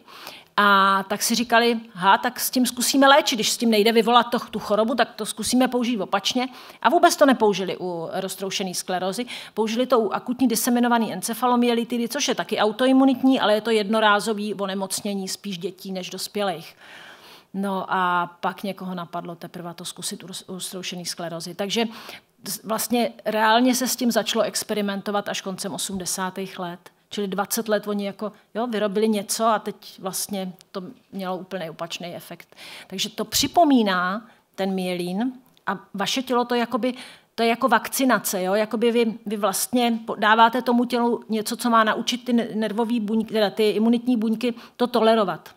A tak si říkali, ha, tak s tím zkusíme léčit, když s tím nejde vyvolat to, tu chorobu, tak to zkusíme použít opačně. A vůbec to nepoužili u roztroušené sklerozy, použili to u akutní diseminované encefalomielitidy, což je taky autoimunitní, ale je to jednorázový onemocnění spíš dětí než dospělých. No a pak někoho napadlo teprve to zkusit u ztroušený sklerozy. Takže vlastně reálně se s tím začalo experimentovat až koncem 80. let. Čili 20 let oni jako jo, vyrobili něco a teď vlastně to mělo úplně opačný efekt. Takže to připomíná ten mielín a vaše tělo to jakoby to je jako vakcinace, jo? Jakoby vy, vy vlastně dáváte tomu tělu něco, co má naučit ty nervové buňky, teda ty imunitní buňky to tolerovat,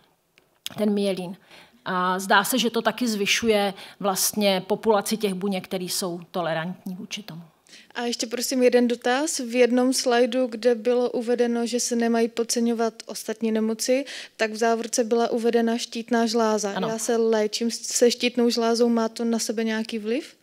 ten mielín. A zdá se, že to taky zvyšuje vlastně populaci těch buněk, které jsou tolerantní vůči tomu. A ještě prosím jeden dotaz. V jednom slajdu, kde bylo uvedeno, že se nemají podceňovat ostatní nemoci, tak v závorce byla uvedena štítná žláza. Ano. Já se léčím se štítnou žlázou, má to na sebe nějaký vliv?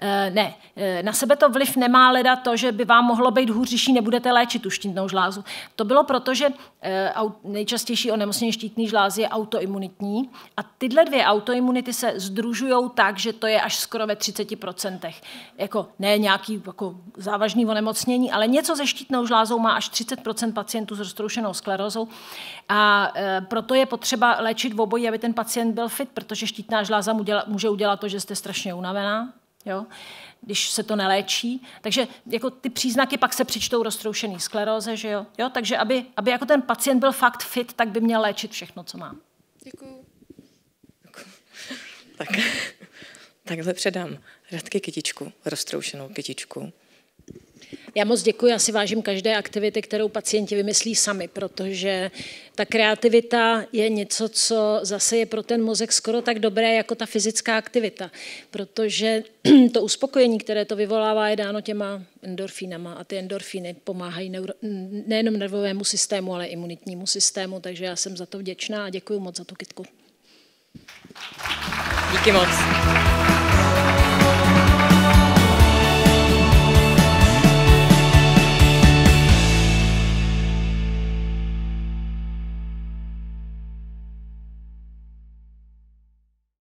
Eh, ne, eh, na sebe to vliv nemá leda to, že by vám mohlo být hůř, když nebudete léčit tu štítnou žlázu. To bylo proto, že eh, nejčastější onemocnění štítný žlázy je autoimunitní a tyhle dvě autoimunity se združují tak, že to je až skoro ve 30%. Jako ne nějaký jako závažný onemocnění, ale něco se štítnou žlázou má až 30% pacientů s roztroušenou sklerózou a proto je potřeba léčit v obojí, aby ten pacient byl fit, protože štítná žláza může udělat to, že jste strašně unavená, jo? když se to neléčí. Takže jako ty příznaky pak se přičtou roztroušený skleróze, že jo? jo? Takže aby, aby jako ten pacient byl fakt fit, tak by měl léčit všechno, co má. Děkuju. Tak, takhle předám Radky kytičku, roztroušenou kytičku. Já moc děkuji, já si vážím každé aktivity, kterou pacienti vymyslí sami, protože ta kreativita je něco, co zase je pro ten mozek skoro tak dobré jako ta fyzická aktivita, protože to uspokojení, které to vyvolává, je dáno těma endorfínama a ty endorfíny pomáhají neuro, nejenom nervovému systému, ale imunitnímu systému, takže já jsem za to vděčná a děkuji moc za tu kytku. Díky moc.